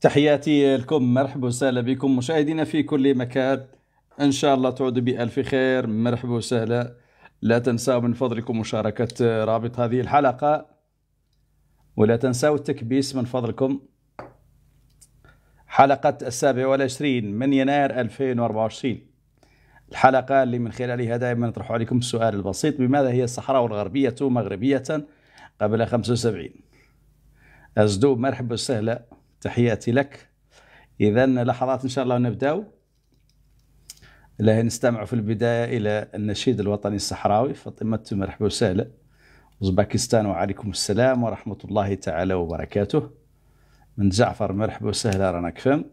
تحياتي لكم مرحبا وسهلا بكم مشاهدينا في كل مكان ان شاء الله تعودوا بألف خير مرحبا وسهلا لا تنسوا من فضلكم مشاركة رابط هذه الحلقة ولا تنسوا التكبيس من فضلكم حلقة السابع والعشرين من يناير 2024 الحلقة اللي من خلالها دائما نطرح عليكم السؤال البسيط بماذا هي الصحراء الغربية مغربية قبل 75 أزدو مرحبا وسهلا تحياتي لك إذا لحظات إن شاء الله نبداو نستمع في البداية إلى النشيد الوطني الصحراوي فاطمة مرحبا وسهلا اوزباكستان وعليكم السلام ورحمة الله تعالى وبركاته من جعفر مرحبا وسهلا رانا كفم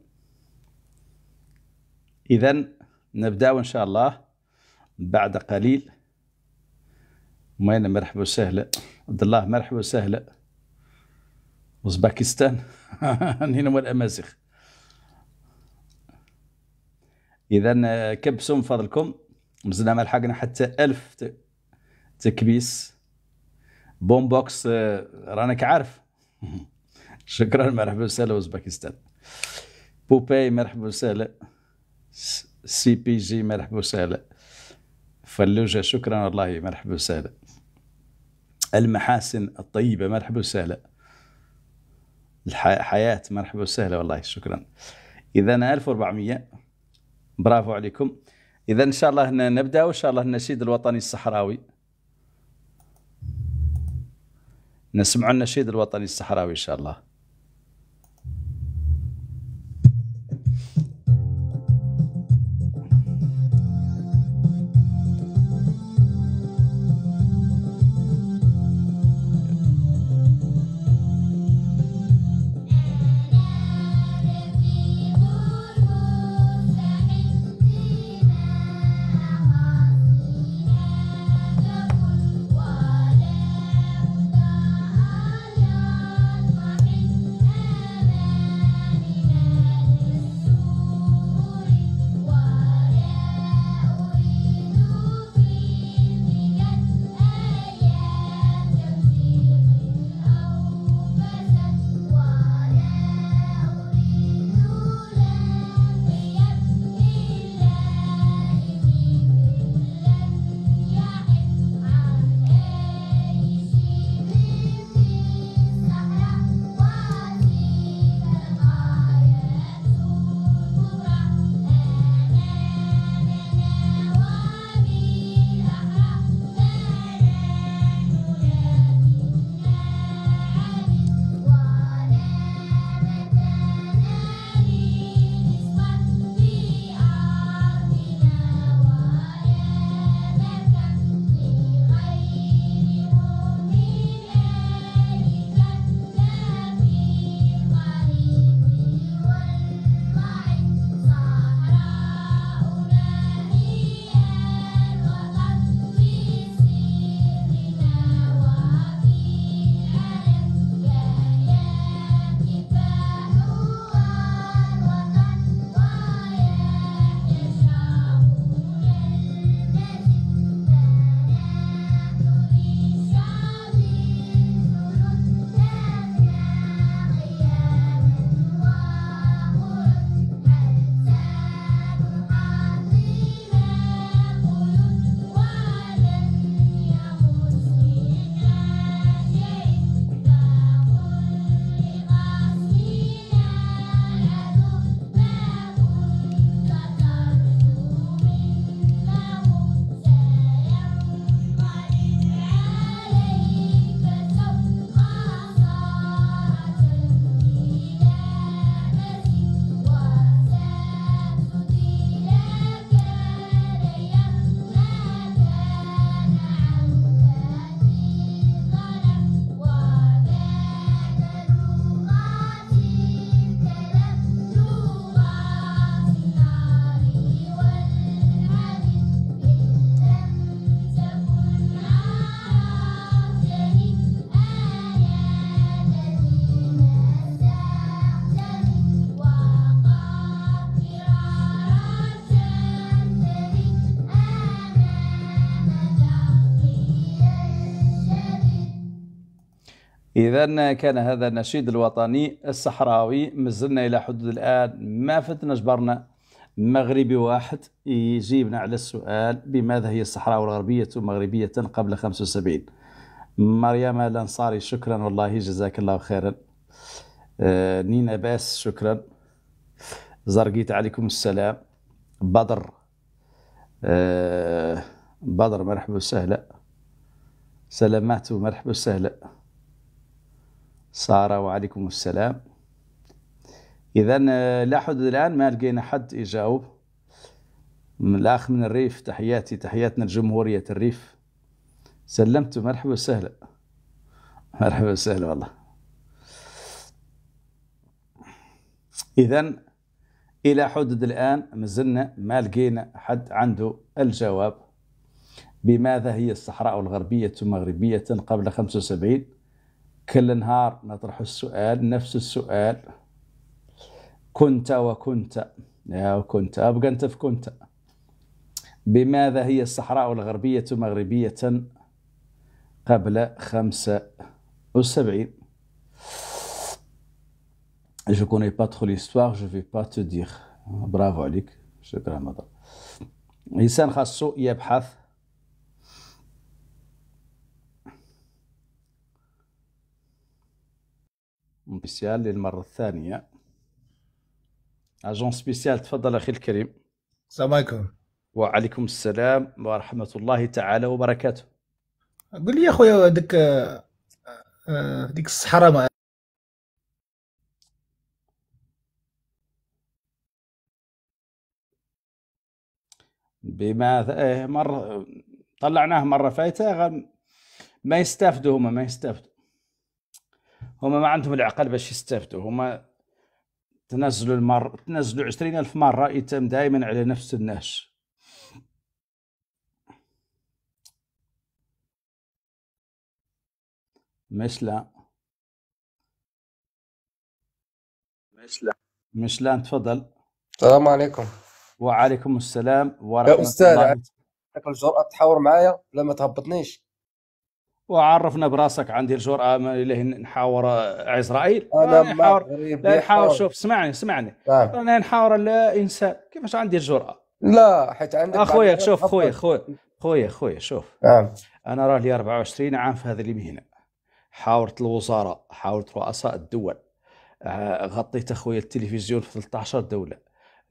إذا نبداو إن شاء الله بعد قليل مين مرحبا وسهلا عبد الله مرحبا وسهلا اوزبكستان هنا هو الامازيغ اذا كبسوا من فضلكم مازال ما لحقنا حتى ألف تكبيس بوم بوكس eh، رانك عارف شكرا مرحبا وسهلا اوزبكستان بوباي مرحبا وسهلا سي بي جي مرحبا وسهلا فلوجه شكرا والله مرحبا وسهلا المحاسن الطيبه مرحبا وسهلا الحياة مرحبا وسهلا والله شكرا إذا 1400 برافو عليكم إذا إن شاء الله نبدأ وإن شاء الله النشيد الوطني الصحراوي نسمع النشيد الوطني الصحراوي إن شاء الله إذا كان هذا النشيد الوطني الصحراوي مازلنا إلى حدود الآن ما فتنا جبرنا مغربي واحد يجيبنا على السؤال بماذا هي الصحراء الغربية مغربية قبل 75 مريم الأنصاري شكرا والله جزاك الله خيرا آه، نينا باس شكرا زرقيت عليكم السلام بدر آه، بدر مرحبا وسهلا سلامات ومرحبا وسهلا سارة وعليكم السلام إذا آه، لحد الآن ما لقينا حد يجاوب من الأخ من الريف تحياتي تحياتنا لجمهورية الريف سلمت مرحبا وسهلا مرحبا وسهلا والله إذا إلى حدود الآن مازلنا ما لقينا حد عنده الجواب بماذا هي الصحراء الغربية مغربية قبل 75 كل نهار نطرح السؤال نفس السؤال كنت وكنت يا وكنت أبقى أنت في كنت بماذا هي الصحراء الغربية مغربية قبل خمسة وسبعين Je connais pas trop l'histoire, je vais pas te dire. Bravo عليك. شكرا مضى. الإنسان خاصو يبحث سبيسيال للمرة الثانية اجون سبيسيال تفضل اخي الكريم السلام عليكم وعليكم السلام ورحمة الله تعالى وبركاته قول لي يا خويا ديك ديك الصحراء ما بما مرة طلعناه مرة فايتة ما يستافدوا هما ما يستافدوا هما ما عندهم العقل باش يستافدوا هما تنزلوا المر تنزلوا عشرين ألف مرة يتم دائما على نفس الناس مثلا مثل مثل تفضل السلام عليكم وعليكم السلام ورحمة الله يا أستاذ الجرأة تحاور معايا لا ما تهبطنيش وعرفنا براسك عندي الجرأة اللي نحاور عزرائيل انا نحاور لا نحاور شوف سمعني سمعني طيب. انا نحاور لا انسان كيفاش عندي الجرأة لا حيت عندك اخويا شوف خويا خويا خويا خويا شوف نعم انا راه لي 24 عام في هذه المهنه حاورت الوزاره حاورت رؤساء الدول آه، غطيت اخويا التلفزيون في 13 دوله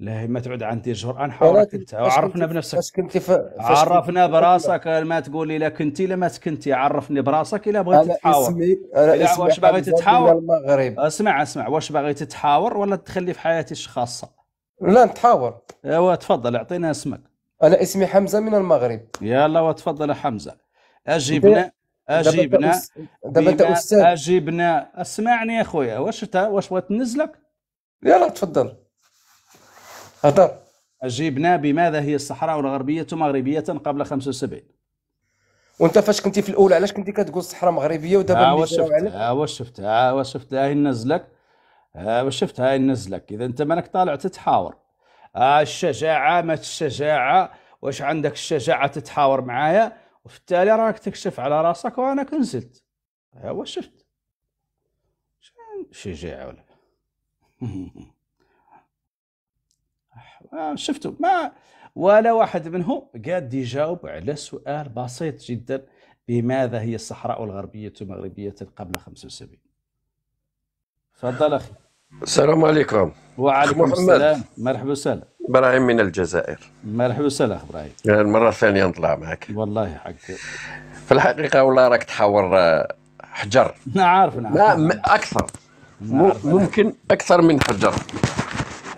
لا ما تعود عن تجهر انا انت عرفنا بنفسك فاش كنت ف... عرفنا براسك ما تقول لي لا كنتي لا ما كنتي عرفني براسك الا بغيت تحاور اسمي انا واش باغي تتحاور المغرب اسمع اسمع واش باغي تتحاور ولا تخلي في حياتي خاصه لا نتحاور ايوا تفضل اعطينا اسمك انا اسمي حمزه من المغرب يلا وتفضل يا حمزه اجبنا اجبنا دابا انت استاذ اجبنا اسمعني يا خويا واش انت واش بغيت ننزلك يلا تفضل خطر أجيبنا بماذا هي الصحراء الغربية مغربية قبل 75 وانت فاش كنتي في الاولى علاش كنتي كتقول الصحراء مغربيه ودابا ها آه شفت آه شفت هو آه، شفت هاي نزلك هو آه، شفت ها نزلك اذا انت مالك طالع تتحاور آه الشجاعه ما الشجاعه واش عندك الشجاعه تتحاور معايا وفي التالي راك تكشف على راسك وانا كنزلت ها آه، هو شفت شجاعه ولا آه، شفتوا ما ولا واحد منهم قاد يجاوب على سؤال بسيط جدا بماذا هي الصحراء الغربية المغربية قبل 75 تفضل أخي السلام عليكم وعليكم محمد. السلام مرحبا وسهلا ابراهيم من الجزائر مرحبا وسهلا اخ ابراهيم المره يعني الثانيه نطلع معك والله حق في الحقيقه والله راك تحاور آه، حجر نعرف نعرف نعم اكثر نعرف ممكن اكثر من حجر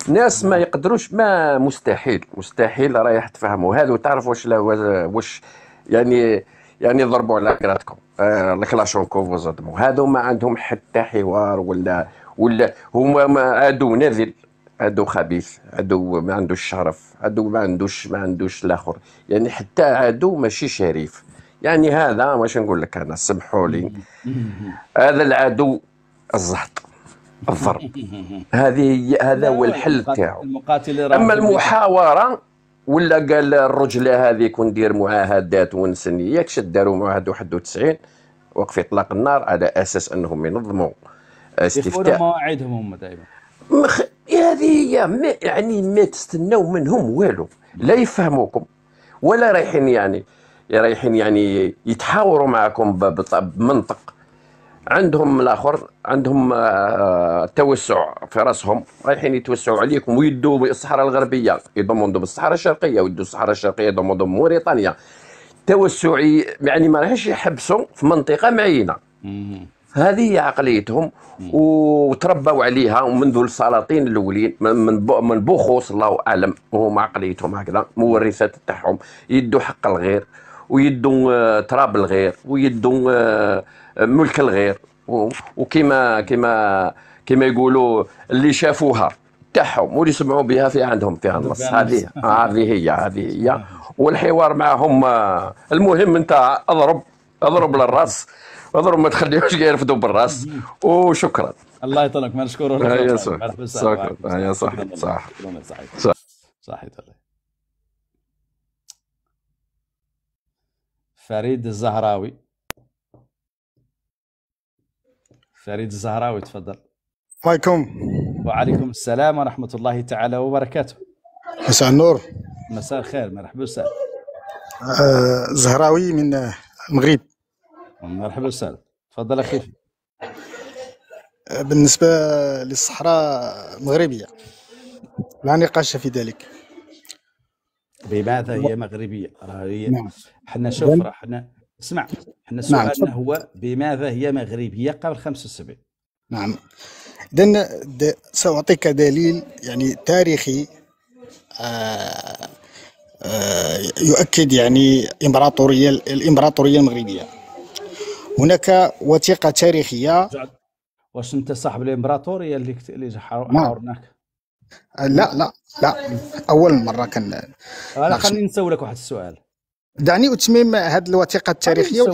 ناس ما يقدروش ما مستحيل مستحيل رايح تفهموا هذا وتعرف واش واش يعني يعني ضربوا على كراتكم الكلاشونكوف آه، وصدموا هذو ما عندهم حتى حوار ولا ولا هما عدو نذل عدو خبيث عدو ما عندوش شرف عدو ما عندوش ما عندوش الاخر يعني حتى عدو ماشي شريف يعني هذا واش نقول لك انا سمحوا لي هذا العدو الزهط الضرب هذه هذا هو الحل تاعو اما المحاوره ولا قال الرجله هذه كندير معاهدات ونسني ياك شد داروا معاهد 91 وقف اطلاق النار على اساس انهم ينظموا آه، استفتاء مواعيدهم هم دائما مخ... هذه هي ما يعني ما تستناو منهم والو لا يفهموكم ولا رايحين يعني رايحين يعني يتحاوروا معكم بمنطق عندهم الاخر عندهم التوسع آه، آه، في راسهم رايحين يتوسعوا عليكم ويدوا بالصحراء الغربيه يضموا بالصحراء الشرقيه ويدوا الصحراء الشرقيه يضموا موريتانيا توسعي يعني ما راحش يحبسوا في منطقه معينه هذه هي عقليتهم وتربوا عليها ومنذ السلاطين الاولين من من بوخوص الله اعلم وهم عقليتهم هكذا مورثات تاعهم يدوا حق الغير ويدوا آه، تراب الغير ويدوا ملك الغير وكما كما كما يقولوا اللي شافوها تاعهم واللي سمعوا بها في عندهم فيها النص هذه هذه هي هذه هي والحوار معهم المهم انت اضرب اضرب للراس اضرب ما تخليهوش يرفدوا بالراس وشكرا الله يطولك ما نشكره لك شكرا يا صاحبي صح صح صح فريد الزهراوي فريد الزهراوي تفضل عليكم وعليكم السلام ورحمه الله تعالى وبركاته مساء النور مساء الخير مرحبا وسهلا آه زهراوي من المغرب مرحبا وسهلا تفضل اخي آه، بالنسبه للصحراء المغربيه لا نقاش في ذلك بماذا هي نعم. مغربيه راه هي نعم. حنا شوف راه حنا اسمع احنا نعم، سؤالنا نعم. هو بماذا هي مغربيه قبل 75 نعم اذا ساعطيك دليل يعني تاريخي آ... آه، آ... آه، يؤكد يعني امبراطوريه الامبراطوريه المغربيه هناك وثيقه تاريخيه واش انت صاحب الامبراطوريه اللي كت... اللي حاورناك آه، لا لا لا اول مره كان خليني نسولك واحد السؤال دعني اتمم هذه الوثيقه التاريخيه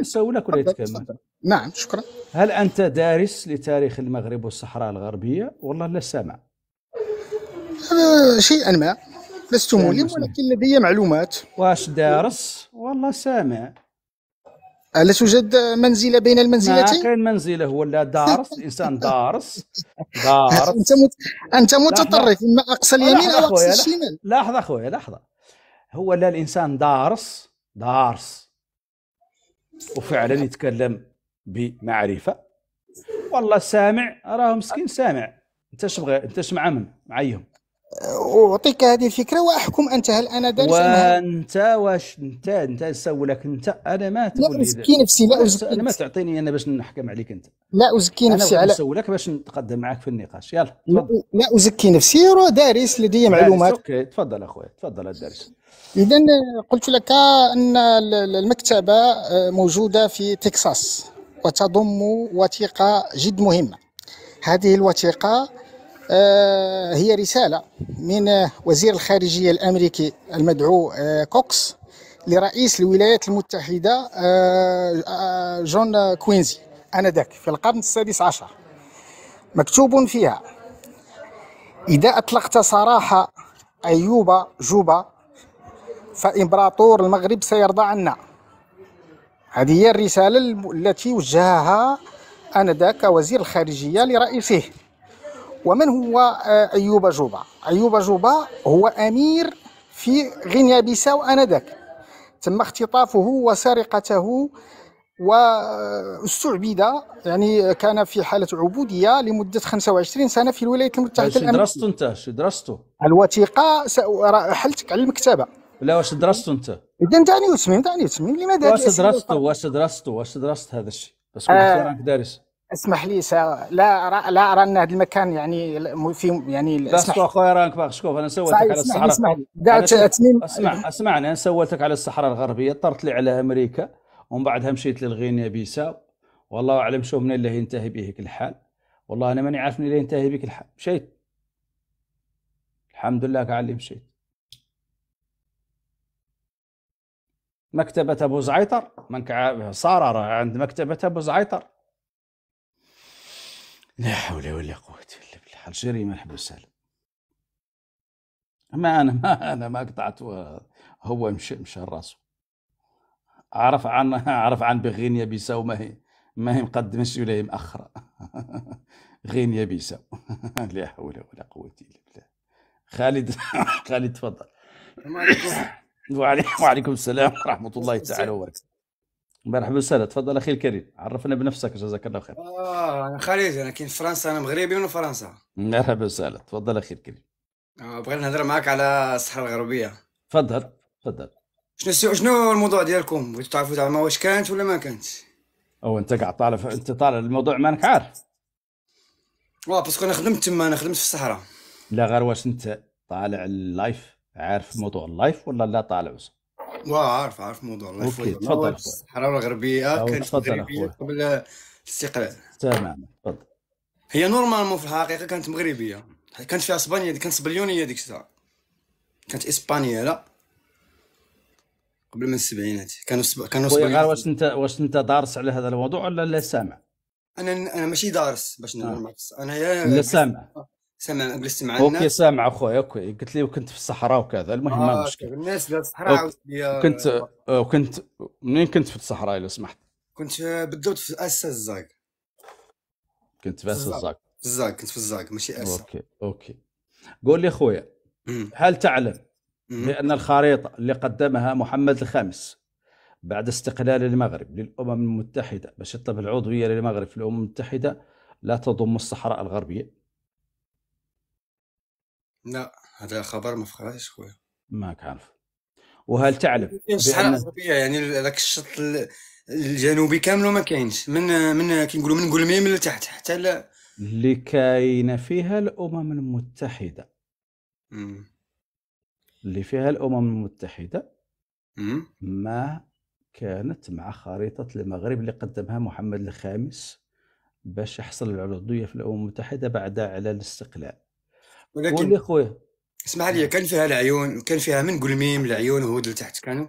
نسولك ولا يتكمل نعم شكرا هل انت دارس لتاريخ المغرب والصحراء الغربيه والله لا سامع شيئا ما لست ملم ولكن لدي معلومات واش دارس والله سامع ألا توجد منزلة بين المنزلتين؟ ما كاين منزلة هو لا دارس الإنسان دارس دارس أنت أنت متطرف إما أقصى اليمين أو أقصى الشمال لحظة أخويا لحظة هو لا الانسان دارس دارس وفعلا يتكلم بمعرفه والله سامع راه مسكين سامع انت اش انت اش مع من معيهم اعطيك هذه الفكره واحكم انت هل انا دارس وانت واش انت انت نسولك انت انا ما تقول لا ازكي نفسي لا ازكي انا ما تعطيني انا باش نحكم عليك انت لا ازكي نفسي على نسولك باش نتقدم معك في النقاش يلا لا ازكي نفسي راه دارس لدي معلومات اوكي تفضل اخويا تفضل الدارس اذا قلت لك ان المكتبه آه، موجوده في تكساس وتضم وثيقه جد مهمه هذه الوثيقه آه، هي رساله من وزير الخارجيه الامريكي المدعو آه، كوكس لرئيس الولايات المتحده جون كوينزي انذاك في القرن السادس عشر مكتوب فيها اذا اطلقت سراح ايوب جوبا فإمبراطور المغرب سيرضى عنا هذه هي الرسالة التي وجهها آنذاك وزير الخارجية لرئيسه ومن هو آه، أيوب جوبا أيوب جوبا هو أمير في غينيا بيساو آنذاك تم اختطافه وسرقته واستعبد آه، يعني كان في حالة عبودية لمدة 25 سنة في الولايات المتحدة الأمريكية درسته أنت درسته الوثيقة حلتك على المكتبة لا واش درستو انت اذا تعني اسمي تعني اسمي لماذا واش درستو واش درستو واش درست هذا الشيء بس آه راك دارس اسمح لي سا... لا را لا ارى ان هذا المكان يعني في يعني لا اسمح اخويا راك باغي شوف انا سولتك على الصحراء اسمح لي لي اسمع اسمعني انا سولتك على الصحراء الغربيه طرت لي على امريكا ومن بعدها مشيت للغينيا بيساو والله اعلم شو من اللي ينتهي بهك الحال والله انا ماني عارف من اللي ينتهي بك الحال مشيت الحمد لله كاع اللي مشيت مكتبة أبو زعيطر من صار عند مكتبة أبو زعيطر لا حول ولا قوة إلا بالله الجري من حبسها ما أنا ما أنا ما قطعت هو مشى مشى راسه عرف عن عرف عن بغينيا بيساو ما هي ما هي مقدمش ولا هي مأخرة غينيا بيساو لا حول ولا قوة إلا بالله خالد خالد تفضل وعليكم وعليكم السلام ورحمه الله تعالى وبركاته مرحبا وسهلا تفضل اخي الكريم عرفنا بنفسك جزاك الله خير اه انا خليج انا كاين فرنسا انا مغربي من فرنسا مرحبا وسهلا تفضل اخي الكريم آه نهضر معك على الصحراء الغربيه تفضل تفضل شنو شنو الموضوع ديالكم بغيتوا تعرفوا زعما واش كانت ولا ما كانت او انت قاعد طالع انت طالع الموضوع مانك عارف واه باسكو انا خدمت تما انا خدمت في الصحراء لا غير واش انت طالع اللايف عارف موضوع اللايف ولا لا طالع واه عارف عارف موضوع اللايف اوكي تفضل الحراره الغربيه كانت مغربيه قبل الاستقلال تمام تفضل هي نورمالمون في الحقيقه كانت مغربيه كانت في اسبانيا كانت سبليونيه ديك الساعه كانت اسبانيا لا قبل من السبعينات كانوا سب... كانوا سبعينات واش انت واش انت دارس على هذا الموضوع ولا لا سامع؟ انا انا ماشي دارس باش آه. نعرف انا يا لا سامع سمع جلست مع اوكي سامع اخوي اوكي قلت لي وكنت في الصحراء وكذا المهم آه ما مشكله الناس الصحراء آه، كنت آه، وكنت منين كنت في الصحراء لو سمحت؟ كنت آه، بالضبط في اسا الزاق كنت في اسا الزاق في الزاق كنت في الزاق ماشي اسا اوكي اوكي قول لي اخويا هل تعلم بان الخريطه اللي قدمها محمد الخامس بعد استقلال المغرب للامم المتحده باش العضويه للمغرب في الامم المتحده لا تضم الصحراء الغربيه لا هذا خبر ما فقراش خويا ماك عارف وهل تعلم بأن... يعني ذاك الشط الجنوبي كامل ما كاينش من من كنقولوا من قلميم لتحت حتى لا اللي كاين فيها الامم المتحده مم. اللي فيها الامم المتحده مم. ما كانت مع خريطه المغرب اللي قدمها محمد الخامس باش يحصل العضويه في الامم المتحده بعد على الاستقلال ولكن خويا اسمح لي كان فيها العيون وكان فيها من قلميم العيون وهود لتحت كانوا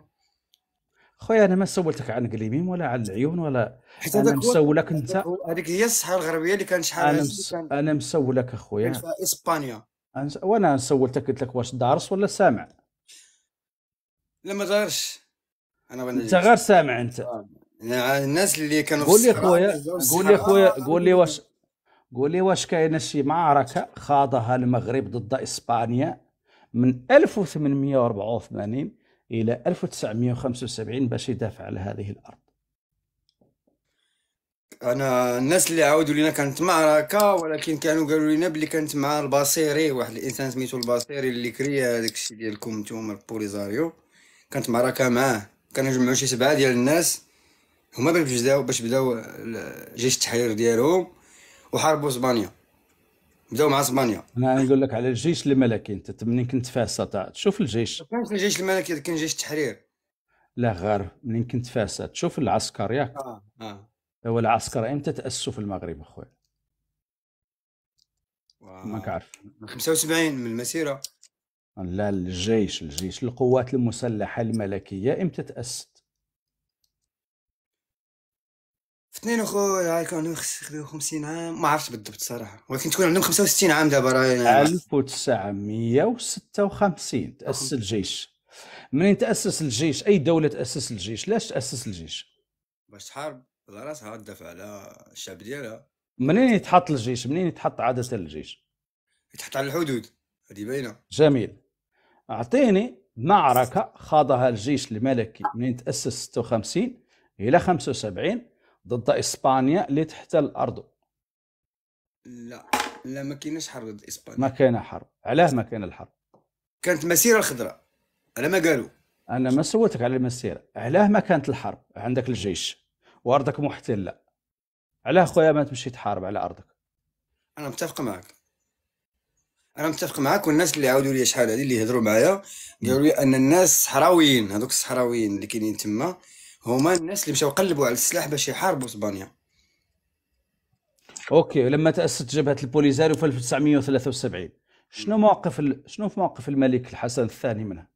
خويا انا ما سولتك عن قليميم ولا عن العيون ولا انا مسولك انت هذيك هي الصحراء الغربيه اللي كانت شحال انا مس... كان... انا مسولك اخويا في اسبانيا أنس... وانا سولتك قلت لك واش دارس ولا سامع لا ما دارش انا انت غير سامع انت آه، الناس اللي كانوا قول لي خويا قول لي خويا قول لي واش قولي واش كاينه شي معركة خاضها المغرب ضد إسبانيا من 1884 إلى 1975 باش يدافع على هذه الأرض انا الناس اللي عاودوا لينا كانت معركه ولكن كانوا قالوا لينا بلي كانت مع الباصيري واحد الانسان سميتو الباصيري اللي كريا هذاك الشيء ديالكم نتوما البوليزاريو كانت معركه معاه كانوا جمعوا شي سبعه ديال الناس هما باش بداو باش بداو جيش التحرير ديالهم وحاربوا اسبانيا بداو مع اسبانيا انا نقول لك على الجيش الملكي انت منين كنت فيه استطعت شوف الجيش ما كانش الجيش الملكي كان جيش التحرير لا غير منين كنت فيه تشوف شوف العسكر ياك اه اه هو العسكر امتى تاسوا في المغرب اخويا ما عارف 75 من المسيره لا الجيش الجيش القوات المسلحه الملكيه امتى تاسس اثنين اخويا هاي عندهم خدو 50 عام ما عرفت بالضبط صراحه ولكن تكون عندهم 65 عام دابا راه 1956 تاسس الجيش منين تاسس الجيش اي دوله تاسس الجيش لاش تاسس الجيش باش تحارب على راسها تدافع على الشعب ديالها منين يتحط الجيش منين يتحط عاده الجيش يتحط على الحدود هذه باينه جميل اعطيني معركه خاضها الجيش الملكي منين تاسس 56 الى 75 ضد اسبانيا اللي تحتل الارض لا لا ما كايناش حرب ضد اسبانيا ما كاين حرب علاه ما كاين الحرب كانت مسيره الخضراء على ما قالوا انا ما سولتك على المسيره علاه ما كانت الحرب عندك الجيش وارضك محتله علاه خويا ما تمشي تحارب على ارضك انا متفق معك انا متفق معاك والناس اللي عاودوا لي شحال هذه اللي يهضروا معايا قالوا لي ان الناس صحراويين هذوك الصحراويين اللي كاينين تما هما الناس اللي مشاو قلبوا على السلاح باش يحاربوا اسبانيا اوكي لما تاسست جبهه البوليزاريو في 1973 شنو موقف ال... شنو في موقف الملك الحسن الثاني منها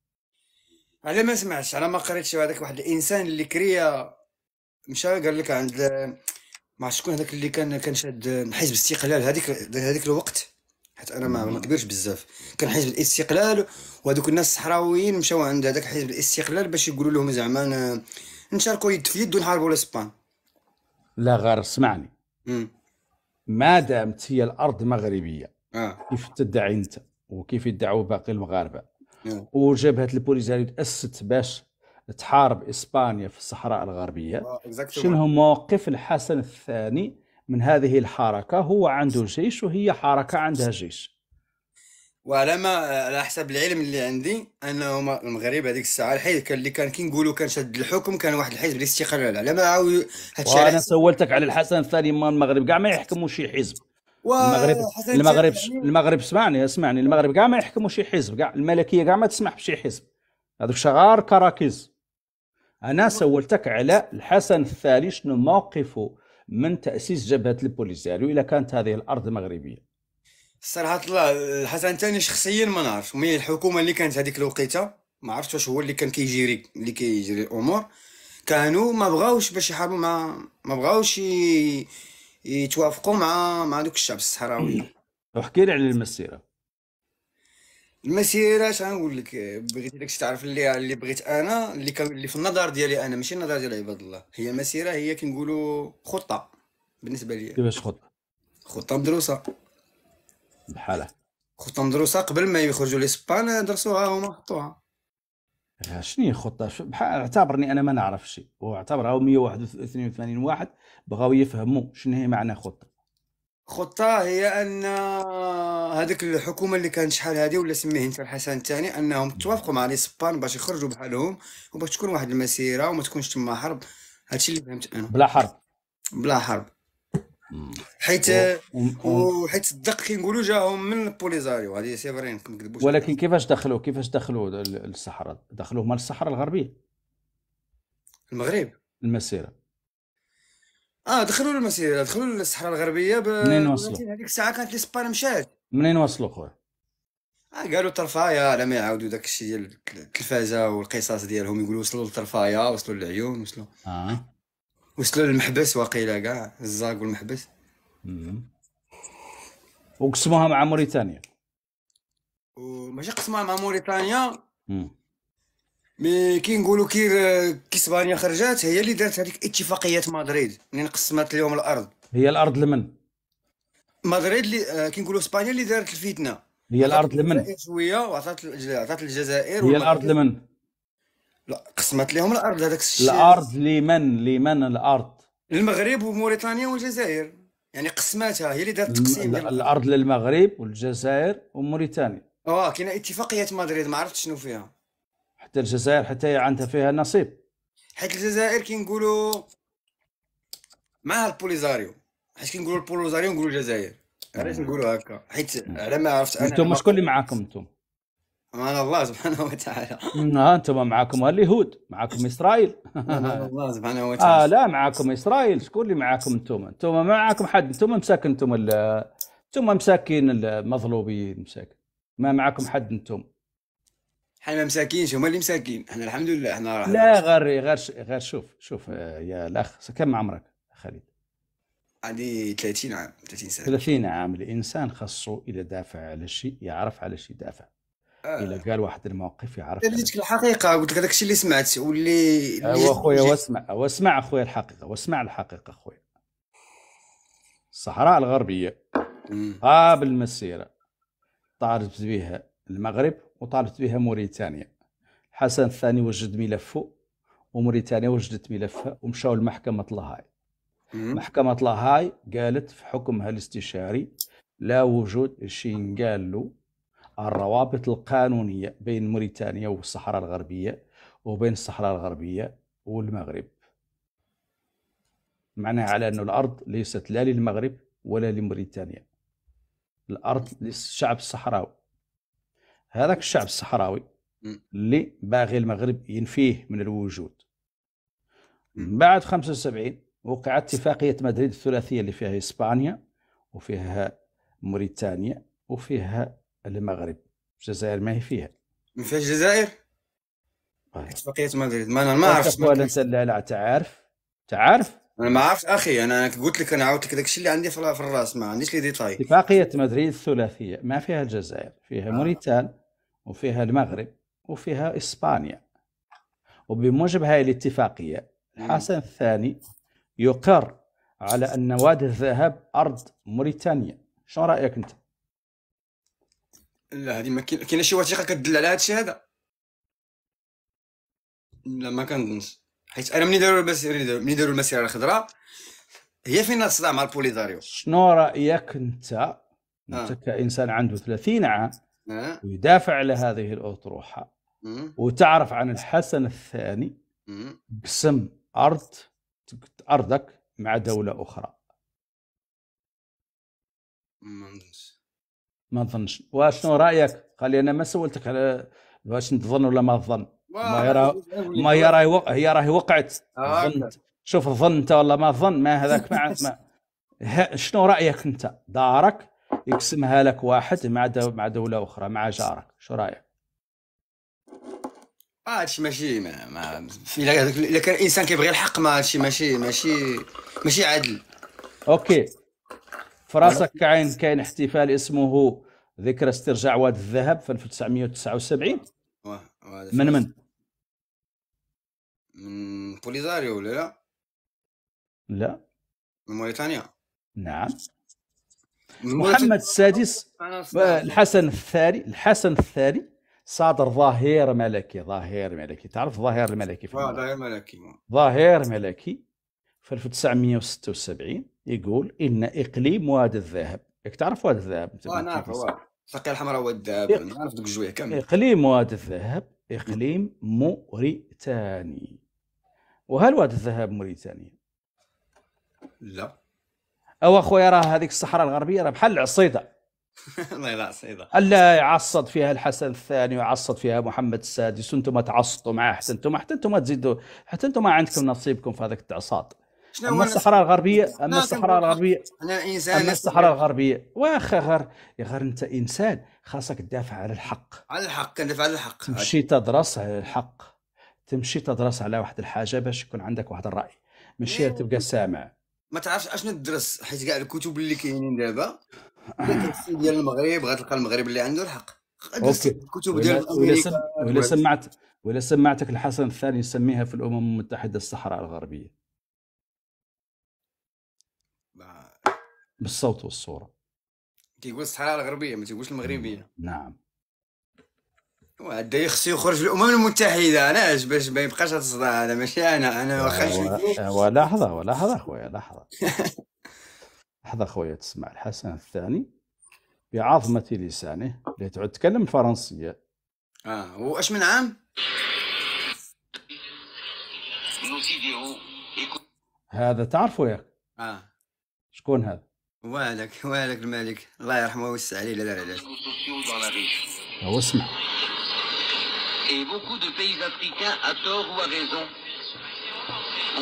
على ما سمعتش على ما قريتش هذاك واحد الانسان اللي كريا مشى قال لك عند مع شكون هذاك اللي كان كان شاد حزب الاستقلال هذيك هذيك الوقت حتى انا ما, ما كبيرش بزاف كان حزب الاستقلال وهذوك الناس الصحراويين مشاو عند هذاك حزب الاستقلال باش يقولوا لهم زعما نشاركوا يد في يد ونحاربوا الاسبان لا غير اسمعني ما دامت هي الارض مغربيه آه. كيف تدعي انت وكيف يدعوا باقي المغاربه آه. وجبهه البوليزاريو تاسست باش تحارب اسبانيا في الصحراء الغربيه آه. شنو هو موقف الحسن الثاني من هذه الحركه هو عنده جيش وهي حركه عندها جيش وعلى ما على حسب العلم اللي عندي انه المغرب هذيك الساعه الحزب اللي كان كنقولوا كان شاد الحكم كان واحد الحزب الاستقلال على ما عاود هادشي انا سولتك على الحسن الثاني ما المغرب كاع ما يحكموا شي حزب المغرب المغرب يعني- المغرب اسمعني اسمعني المغرب كاع ما يحكموا شي حزب كاع الملكيه كاع ما تسمح بشي حزب هذوك شغار كراكيز انا سولتك على الحسن الثاني شنو موقفه من تاسيس جبهه البوليساريو اذا كانت هذه الارض مغربيه صراحه الله الحسن الثاني شخصيا ما نعرفش مي الحكومه اللي كانت هذيك الوقيته ما عرفتش واش هو اللي كان كيجيري اللي كيجري الامور كانوا ما بغاوش باش يحاربوا مع ما بغاوش يتوافقوا مع مع دوك الشعب الصحراوي احكي لي على المسيره المسيره اش غنقول لك بغيت لك تعرف اللي اللي بغيت انا اللي كان اللي في النظر ديالي انا ماشي النظر ديال عباد الله هي مسيره هي كنقولوا خطه بالنسبه لي كيفاش خطه خطه مدروسه بحالها خطه مدروسه قبل ما يخرجوا لاسبان درسوها هما حطوها آه، شنو خطه بحال اعتبرني انا ما نعرف شيء واعتبرها 182 واحد بغاو يفهموا شنو هي معنى خطه خطه هي ان هذيك الحكومه اللي كانت شحال هذه ولا سميه انت الحسن الثاني انهم توافقوا مع الاسبان باش يخرجوا بحالهم وباش تكون واحد المسيره وما تكونش تما حرب هادشي اللي فهمت انا بلا حرب بلا حرب حيت وحيت الدق كي نقولوا جاهم من بوليزاريو هذه سي فري نكذبوش ولكن كيفاش دخلوه كيفاش دخلوه للصحراء دخلوه مال الصحراء الغربيه المغرب المسيره اه دخلوا للمسيره دخلوا للصحراء الغربيه ب... منين وصلوا هذيك الساعه كانت ليسبان مشات منين وصلوا خويا آه قالوا ترفايا على ما يعاودوا داك الشيء ديال التلفازه والقصص ديالهم يقولوا وصلوا لترفايا وصلوا للعيون وصلوا اه وصلوا للمحبس واقيلا كاع الزاق والمحبس وقسموها مع موريتانيا ماشي قسموها مع موريتانيا مي كي نقولوا كي كي اسبانيا خرجات هي اللي دارت هذيك اتفاقيه مدريد اللي قسمت اليوم الارض هي الارض لمن مدريد اللي آه، كي نقولوا اسبانيا اللي دارت الفتنه هي الارض لمن شويه وعطات عطات الجزائر هي الارض لمن لا قسمت لهم الارض هذاك الشيء الارض لمن لمن الارض المغرب وموريتانيا والجزائر يعني قسماتها هي اللي دارت التقسيم الارض للمغرب والجزائر وموريتانيا اه كاينه اتفاقيه مدريد ما عرفتش شنو فيها حتى الجزائر حتى هي عندها فيها نصيب حيت الجزائر كنقولوا معها البوليزاريو حيت كنقولوا البوليزاريو نقولوا الجزائر علاش نقولوا هكا حيت على ما عرفت انا انتم شكون اللي معاكم انتم امان الله سبحانه وتعالى انتم معاكم اليهود معاكم اسرائيل امان الله سبحانه وتعالى آه لا معاكم اسرائيل شكون اللي معاكم انتم انتم ما معاكم حد انتم مساكن انتم انتم مساكين المظلومين مساكين ما معاكم حد انتم احنا ما مساكينش هما اللي مساكين احنا الحمد لله احنا لا غير غير غير شوف شوف يا الاخ كم عمرك خالد؟ عندي 30 عام 30 سنه 30 عام الانسان خصو اذا دافع على شيء يعرف على شيء دافع آه. الا قال واحد الموقف يعرف ديك الحقيقه قلت لك داكشي اللي سمعت واللي ايوا آه، خويا واسمع واسمع خويا الحقيقه واسمع الحقيقه خويا الصحراء الغربيه قابل المسيره طالبت بها المغرب وطالبت بها موريتانيا حسن الثاني وجد ملفه وموريتانيا وجدت ملفها ومشاو لمحكمه لاهاي محكمه لاهاي قالت في حكمها الاستشاري لا وجود قال له الروابط القانونية بين موريتانيا والصحراء الغربية وبين الصحراء الغربية والمغرب معناها على أن الأرض ليست لا للمغرب ولا لموريتانيا الأرض للشعب الصحراوي هذاك الشعب الصحراوي اللي باغي المغرب ينفيه من الوجود بعد 75 وقعت اتفاقية مدريد الثلاثية اللي فيها إسبانيا وفيها موريتانيا وفيها المغرب الجزائر ما هي فيها ما فيهاش الجزائر اتفاقيه مدريد ما انا ما عرفتش لا لا تعرف تعرف انا ما عرفت اخي انا قلت لك انا عاودت لك داك الشيء اللي عندي في الراس ما عنديش لي ديتاي اتفاقيه مدريد الثلاثيه ما فيها الجزائر فيها آه. موريتان وفيها المغرب وفيها اسبانيا وبموجب هذه الاتفاقيه الحسن الثاني يقر على ان وادي الذهب ارض موريتانيا شنو رايك انت؟ لا هذه ما كاينه شي وثيقه كدل على هادشي هذا لا ما كنظنش حيت انا ملي داروا المسيره ملي داروا المسيره الخضراء هي فين الصداع مع البوليداريو شنو رايك انت آه. كانسان عنده 30 عام آه. ويدافع على هذه الاطروحه وتعرف عن الحسن الثاني قسم ارض ارضك مع دوله اخرى ما نظنش ما نظنش واشنو رايك قال لي انا ما سولتك على واش نظن ولا ما نظن ما يرى ما يرى وق... هي راهي وقعت آه، ظنت شوف ظن انت ولا ما ظن ما هذاك ما, ما... ه... شنو رايك انت دارك يقسمها لك واحد مع دو... مع دوله اخرى مع جارك شو رايك اه هادشي ماشي ما, ما الا كان الانسان كيبغي الحق ما هادشي ماشي ماشي ماشي عادل اوكي في راسك كاين كاين احتفال اسمه ذكرى استرجاع واد الذهب في 1979 من من؟ من بوليزاريو ولا لا؟ لا من موريتانيا نعم محمد السادس آه، الحسن الثاني الحسن الثاني صادر ظهير ملكي ظهير ملكي تعرف ظاهر الملكي في ظهير ملكي ظهير ملكي في 1976 آه، يقول ان اقليم واد الذهب ياك تعرف واد الذهب انا عارف الساقيه الحمراء واد الذهب نعرف دوك الجويه كامل اقليم واد الذهب اقليم موريتاني وهل واد الذهب موريتاني؟ لا او اخويا راه هذيك الصحراء الغربيه راه بحال العصيده الله يلا عصيده الا يعصد فيها الحسن الثاني وعصد فيها محمد السادس وانتم تعصطوا معاه حتى انتم حتى انتم تزيدوا حتى انتم عندكم نصيبكم في هذاك التعصاد شنو اما الصحراء الغربيه اما الصحراء الغربيه انا انسان اما الصحراء الغربيه واخا غير غير انت انسان خاصك تدافع على الحق على الحق كندافع على الحق تمشي تدرس على الحق تمشي تدرس على واحد الحاجه باش يكون عندك واحد الراي ماشي إيه. تبقى سامع ما تعرفش اشنو تدرس حيت كاع الكتب اللي كاينين دابا ديال المغرب غتلقى المغرب اللي عنده الحق الكتب ديال ولا, ولا سمعت ولا سمعتك الحسن الثاني يسميها في الامم المتحده الصحراء الغربيه بالصوت والصوره كيقول الصحراء الغربيه ما تيقولش المغربيه نعم, نعم. وعدا خصو يخرج الامم المتحده علاش باش ما يبقاش هذا الصداع هذا ماشي انا انا آه، واخا شويه آه، ولحظه ولحظه خويا لحظه لحظه خويا تسمع الحسن الثاني بعظمه لسانه اللي تعود تكلم الفرنسيه اه واش من عام هذا تعرفه ياك اه شكون هذا Et beaucoup de pays africains, à tort ou à raison,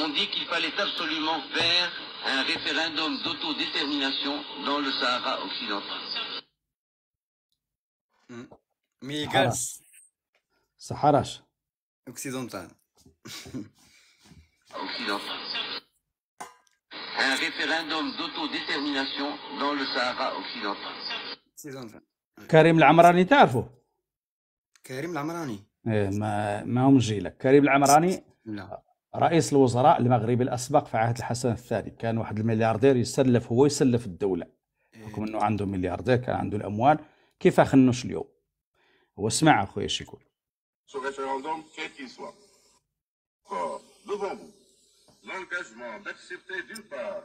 ont dit qu'il fallait absolument faire un référendum d'autodétermination dans le Sahara occidental. ميغاس hmm. Sahara. Occidental. Occidental. un référendum d'autodétermination dans le Sahara occidental. كريم العمراني تعرفه كريم العمراني إيه ما ما هم جيلك كريم العمراني لا رئيس الوزراء المغربي الاسبق في عهد الحسن الثاني كان واحد الملياردير يسلف هو يسلف الدوله بحكم إيه. انه عنده ملياردير كان عنده الاموال كيف خنوش اليوم هو سمع اخويا ايش يقول l'engagement d'accepter d'une part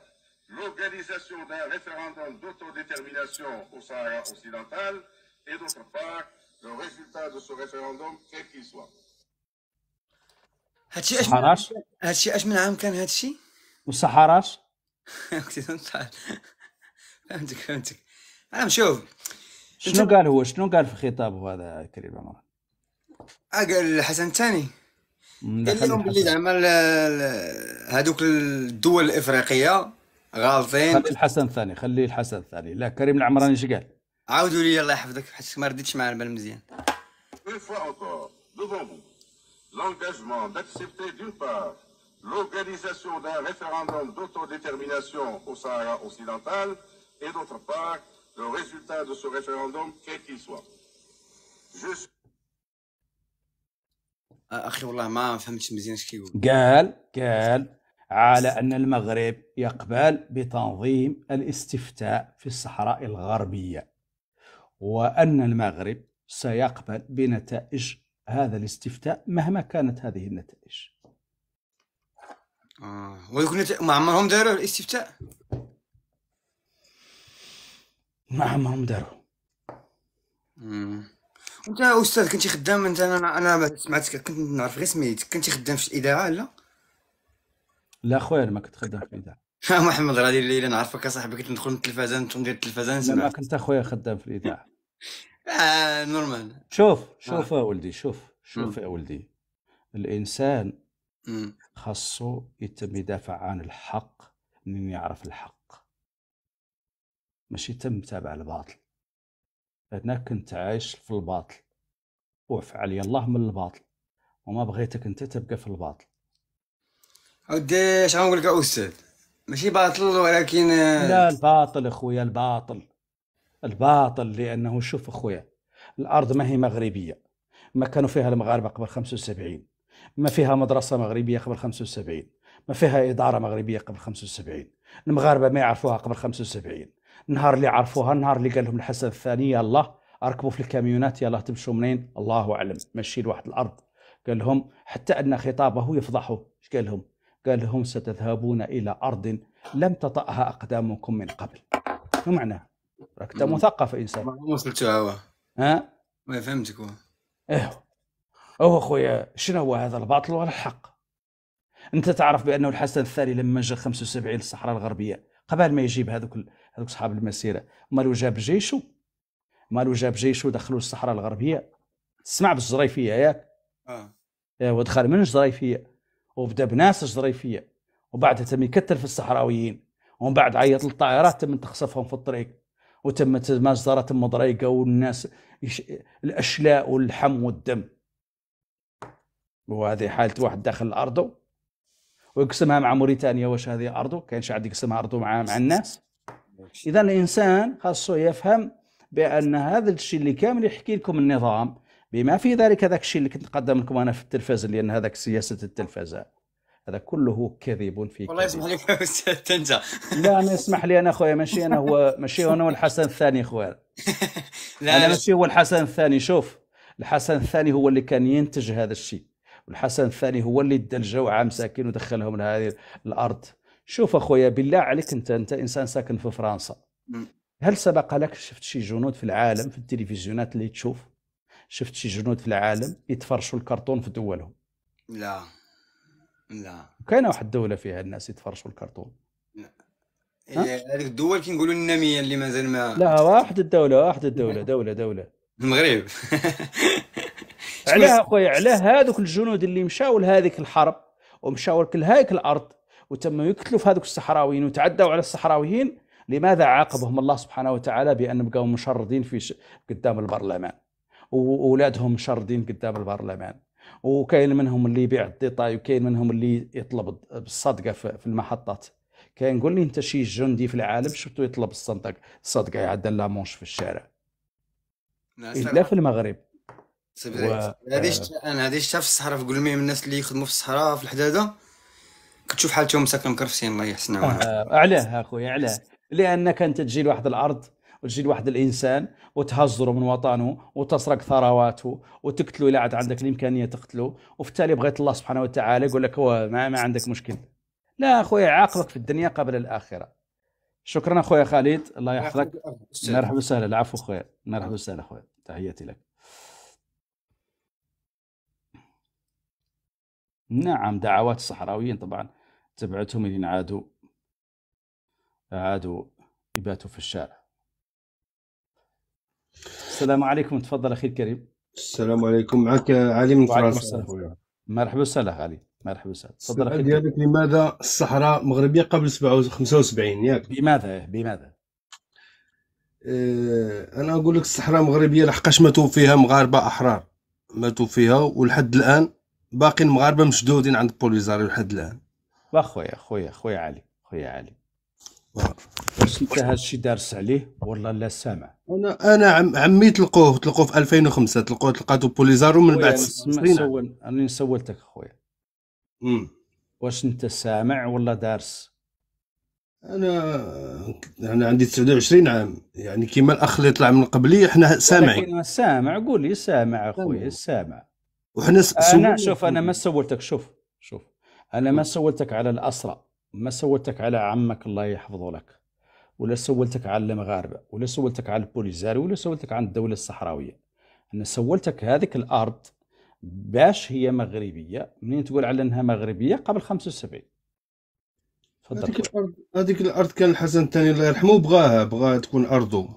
l'organisation d'un référendum d'autodétermination au Sahara occidental et d'autre part le résultat de ce référendum quel qu'il soit. هادشي اش من هادشي اش من عام كان هادشي والصحراش فهمتك فهمتك انا شوف شنو قال هو شنو قال في خطابه هذا كريم عمر قال حسن الثاني قال لهم باللي زعما هذوك الدول الافريقيه غالطين خلي الحسن الثاني خلي الحسن الثاني لا كريم العمراني اش قال عاودوا لي الله يحفظك حيت ما رديتش مع البال مزيان L'engagement d'accepter d'une part l'organisation d'un référendum d'autodétermination au Sahara occidental et d'autre part le résultat de ce référendum, quel qu'il soit. Je suis... اخي والله ما فهمت مزيان ايش كيقول قال قال على ان المغرب يقبل بتنظيم الاستفتاء في الصحراء الغربيه وان المغرب سيقبل بنتائج هذا الاستفتاء مهما كانت هذه النتائج آه ويكون ما عمرهم داروا الاستفتاء ما عمرهم داروا انت استاذ كنتي خدام انت انا انا سمعتك كنت نعرف غير سميتك كنتي خدام في الاذاعه لا لا خويا ما كنت خدام في الاذاعه محمد هذه الليله نعرفك اصاحبي كنت ندخل للتلفازه ندير التلفازه انا ما كنت اخويا خدام في الاذاعه آه نورمال شوف آه. شوف آه. ولدي شوف شوف يا ولدي الانسان خاصو يتم يدافع عن الحق من يعرف الحق ماشي تم تابع الباطل انا كنت عايش في الباطل وعفى علي الله من الباطل وما بغيتك انت تبقى في الباطل اودي شنو نقول لك استاذ ماشي باطل ولكن آه، لا الباطل اخويا الباطل الباطل لانه شوف اخويا الارض ما هي مغربيه ما كانوا فيها المغاربه قبل 75 ما فيها مدرسه مغربيه قبل 75 ما فيها اداره مغربيه قبل 75 المغاربه ما يعرفوها قبل 75 نهار اللي عرفوها نهار اللي قال لهم الحسن الثاني يلا اركبوا في الكاميونات يلا تمشوا منين الله اعلم ماشيين لواحد الارض قال لهم حتى ان خطابه يفضحه ايش قال لهم قال لهم ستذهبون الى ارض لم تطأها اقدامكم من قبل شنو معناه راك انت مثقف انسان ما وصلت هوا ها ما فهمتك هو اه اخويا شنو هو هذا الباطل ولا الحق انت تعرف بانه الحسن الثاني لما جاء 75 للصحراء الغربيه قبل ما يجيب هذوك هذوك صحاب المسيره مالو جاب جيشو مالو جاب جيشو دخلوا الصحراء الغربيه تسمع بالزريفيه ياك اه, آه، دخل من الزريفيه وبدا بناس الزريفيه وبعدها تم يكتل في الصحراويين ومن بعد عيط للطائرات تم تخصفهم في الطريق وتم مجزره مضريقه والناس يش... الاشلاء واللحم والدم وهذه حاله واحد داخل الأرض ويقسمها مع موريتانيا واش هذه ارضه كاين شي عاد يقسمها ارضه مع مع الناس اذا الانسان خاصه يفهم بان هذا الشيء اللي كامل يحكي لكم النظام بما في ذلك هذاك الشيء اللي كنت قدم لكم انا في التلفاز لان هذاك سياسه التلفاز هذا كله كذب في والله يسمح لك استاذ تنزع لا انا اسمح لي انا اخويا ماشي انا هو ماشي انا والحسن الثاني اخويا لا انا ماشي هو الحسن الثاني شوف الحسن الثاني هو اللي كان ينتج هذا الشيء والحسن الثاني هو اللي ادى عام مساكين ودخلهم لهذه الارض شوف اخويا بالله عليك انت انت انسان ساكن في فرنسا هل سبق لك شفت شي جنود في العالم في التلفزيونات اللي تشوف شفت شي جنود في العالم يتفرشوا الكرتون في دولهم لا لا كاين واحد الدوله فيها الناس يتفرشوا الكرتون لا إيه، هذيك الدول كنقولوا الناميه اللي مازال ما لا واحد الدوله واحد الدوله دوله دوله المغرب علاه اخويا علاه هذوك الجنود اللي مشاو لهذيك الحرب ومشاو لهذيك الارض وتم يكتلوا هذوك الصحراويين وتعدوا على الصحراويين لماذا عاقبهم الله سبحانه وتعالى بان بقوا مشردين في ش... قدام البرلمان واولادهم مشردين قدام البرلمان وكاين منهم اللي يبيع الديطاي وكاين منهم اللي يطلب الصدقه في المحطات كاين قول لي انت شي جندي في العالم شفته يطلب الصدقه الصدقه لا مونش في الشارع نعم، الا في المغرب هذه و... انا هذه شفتها في الصحراء في قلمي من الناس اللي يخدموا في الصحراء في الحداده كتشوف حالتهم ساكنين مكرفسين الله يحسن آه، علاه اخويا علاه لانك انت تجي لواحد الارض وتجي لواحد الانسان وتهزره من وطنه وتسرق ثرواته وتقتله الى عاد عندك الامكانيه تقتله وفي التالي بغيت الله سبحانه وتعالى يقول لك هو ما, ما عندك مشكل لا اخويا عاقبك في الدنيا قبل الاخره شكرا اخويا خالد الله يحفظك مرحبا وسهلا العفو اخويا مرحبا وسهلا اخويا تحياتي لك نعم دعوات الصحراويين طبعا تبعتهم إلين عادوا عادوا يباتوا في الشارع السلام عليكم تفضل أخي الكريم السلام عليكم معك علي من فرنسا مرحبا وسهلا علي مرحبا وسهلا تفضل اخي ديالك لماذا الصحراء مغربيه قبل 75 ياك بماذا بماذا آه، انا اقول لك الصحراء مغربيه لحقاش ماتوا فيها مغاربه احرار ماتوا فيها ولحد الان باقي المغاربه مشدودين عند بوليزاريو لحد الان واخويا خويا خويا علي خويا علي واش انت هادشي دارس عليه ولا لا سامع انا انا عم عمي تلقوه تلقوه في 2005 تلقوه تلقاتو بوليزارو من بعد سنين راني سولتك خويا واش انت سامع ولا دارس انا انا عندي 29 عام يعني كيما الاخ اللي طلع من قبلي حنا سامعين سامع قول لي سامع اخويا سامع وحنا س... انا شوف انا ما سولتك شوف انا ما سولتك على الاسرى ما سولتك على عمك الله يحفظه لك ولا سولتك على المغاربه ولا سولتك على البوليزاري ولا سولتك عن الدوله الصحراويه انا سولتك هذيك الارض باش هي مغربيه منين تقول على انها مغربيه قبل 75 هذيك الارض هذيك الارض كان الحسن الثاني الله يرحمه بغاها بغاها تكون ارضه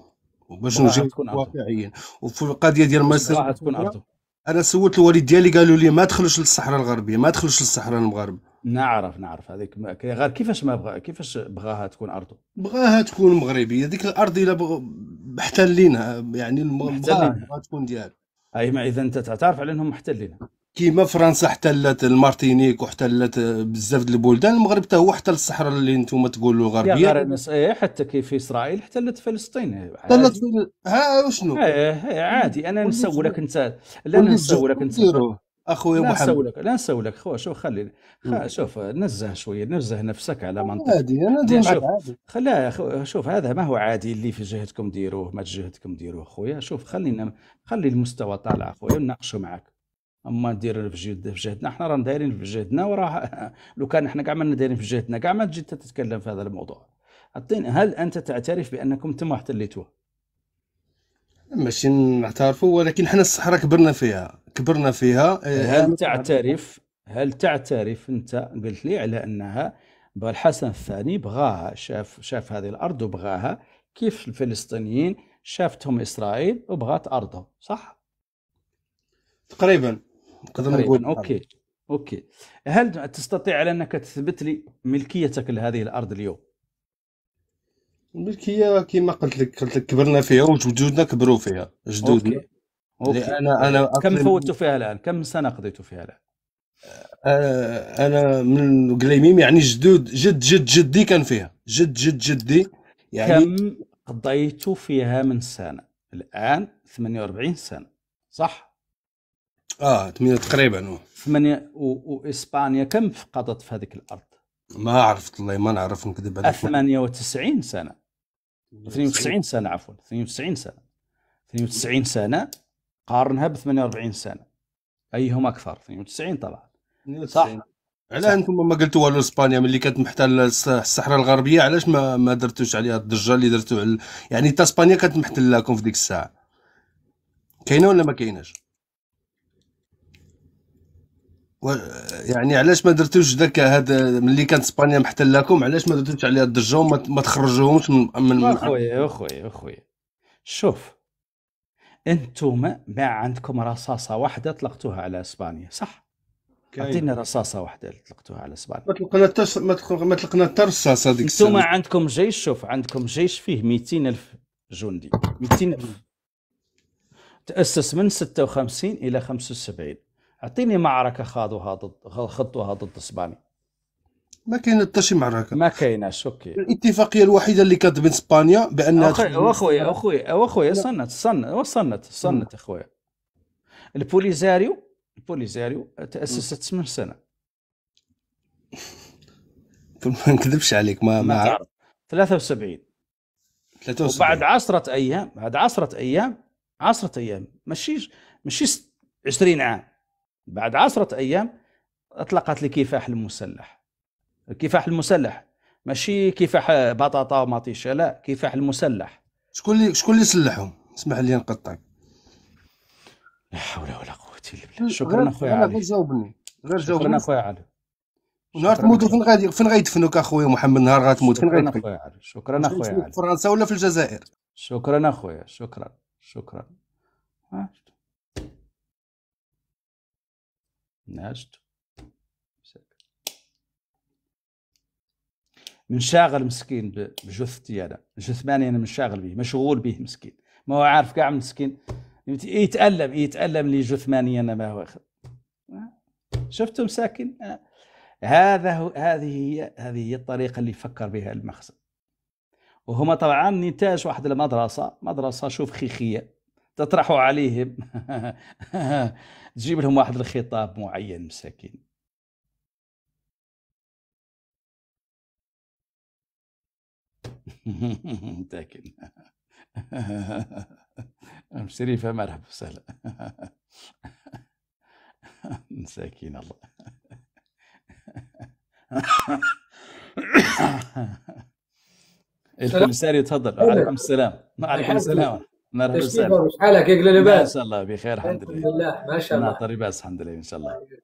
باش نجيب واقعيا وفي القضيه ديال مصر تكون ارضه انا سولت الوالد ديالي قالوا لي ما تخلوش للصحراء الغربيه ما تخلوش للصحراء المغاربه نعرف نعرف هذيك غير كيفاش ما بغا كيفاش بغاها تكون ارضه بغاها تكون مغربيه ديك الارض الا بغ... محتلينها يعني المغرب بغاها تكون ديالو اي ما اذا انت تعترف على انهم محتلينها كيما فرنسا احتلت المارتينيك واحتلت بزاف د البلدان المغرب حتى هو احتل الصحراء اللي انتم تقولوا الغربيه إيه، حتى كيف اسرائيل احتلت فلسطين احتلت إيه، فل... ها وشنو إيه، عادي انا نسولك انت لا نسولك انت اخويا محمد لا نسولك لا نسولك خويا شوف خلي شوف نزه شويه نزه نفسك على منطق عادي انا عادي خلاه شوف هذا ما هو عادي اللي في جهتكم ديروه ما جهتكم ديروه خويا شوف خلينا خلي المستوى طالع خويا نناقشوا معك اما ندير في جهد في جهدنا احنا راه دايرين في جهدنا وراه لو كان احنا كاع ما دايرين في جهدنا كاع ما تجي تتكلم في هذا الموضوع عطيني هل انت تعترف بانكم انتم احتليتوه ماشي نعترفوا ولكن حنا الصحراء كبرنا فيها كبرنا فيها آه، هل آه، تعترف هل تعترف انت قلت لي على انها الحسن الثاني بغاها شاف شاف هذه الارض وبغاها كيف الفلسطينيين شافتهم اسرائيل وبغات ارضهم صح تقريبا نقول اوكي اوكي هل تستطيع على انك تثبت لي ملكيتك لهذه الارض اليوم الملكيه كما قلت لك قلت لك كبرنا فيها وجدودنا كبروا فيها جدودنا أوكي. أوكي. انا انا كم فوتوا فيها الان كم سنه قضيتوا فيها الان آه، انا من قليميم يعني جدود جد جد جدي كان فيها جد جد جدي يعني كم قضيت فيها من سنه الان 48 سنه صح اه ثمانية تقريبا ثمانية واسبانيا كم فقدت في هذيك الارض؟ ما عرفت الله ما نعرف نكذب عليك 98 سنة 92 سنة عفوا 92 سنة 92 سنة قارنها ب 48 سنة ايهم اكثر 92 طبعا 92. صح علاه انتم ما قلتوا والو اسبانيا ملي كانت محتله الصحراء الغربيه علاش ما ما درتوش عليها الضجه اللي درتو على يعني تا اسبانيا كانت محتله لكم في ديك الساعه كاينه ولا ما كايناش و... يعني علاش ما درتوش ذاك هذا ملي كانت اسبانيا محتلاكم علاش ما درتوش عليها الضجه وما ما تخرجوهمش من من اخويا اخويا اخويا شوف انتم ما عندكم رصاصه واحده طلقتوها على اسبانيا صح اعطينا رصاصه واحده اللي طلقتوها على اسبانيا ما طلقنا تس... ما, تلق... ما طلقنا حتى رصاصه ديك السنه انتم عندكم جيش شوف عندكم جيش فيه 200 الف جندي 200 الف تاسس من 56 الى 75 اعطيني معركه خاضوها ضد خطوها ضد اسبانيا ما كاين حتى شي معركه ما كايناش اوكي الاتفاقيه الوحيده اللي كانت بين اسبانيا بانها اخويا اخويا اخويا صنت صنت صنت صنت اخويا البوليزاريو البوليزاريو تاسست من سنه ما نكذبش عليك ما ما عارف. 73 73 وبعد 10 ايام بعد 10 ايام 10 ايام ماشي ماشي 20 عام بعد عشرة أيام أطلقت الكفاح المسلح الكفاح المسلح ماشي كفاح بطاطا وماطيشه لا كفاح المسلح شكون اللي شكون اللي سلحهم اسمح لي نقطعك لا حول ولا قوة الا بالله شكرا اخويا علي غير جاوبني غير جاوبني شكرا اخويا علي نهار تموت فين غادي فين غيدفنوك اخويا محمد نهار غتموت فين غادي اخويا علي شكرا اخويا علي في فرنسا ولا في الجزائر شكرا اخويا شكرا شكرا نجد منشاغل مسكين بجثتي انا جثماني انا منشاغل به مشغول به مسكين ما هو عارف كاع مسكين يتألم يتألم لي جثماني انا ما هو أخذ. آه. شفتم ساكن آه. هذا هو هذه هي هذه هي الطريقه اللي فكر بها المخزن وهما طبعا نتاج واحد المدرسه مدرسه شوف خيخيه تطرح عليهم تجيب لهم واحد الخطاب معين مساكين تاكل ام شريفه مرحبا وسهلا مساكين الله الكمساري تفضل وعليكم السلام وعليكم السلام مرحبا وسهلا حالك يا لاباس؟ ما شاء الله بخير الحمد لله الحمد لله ما شاء الله ناطر لباس الحمد لله ان شاء الله طيب.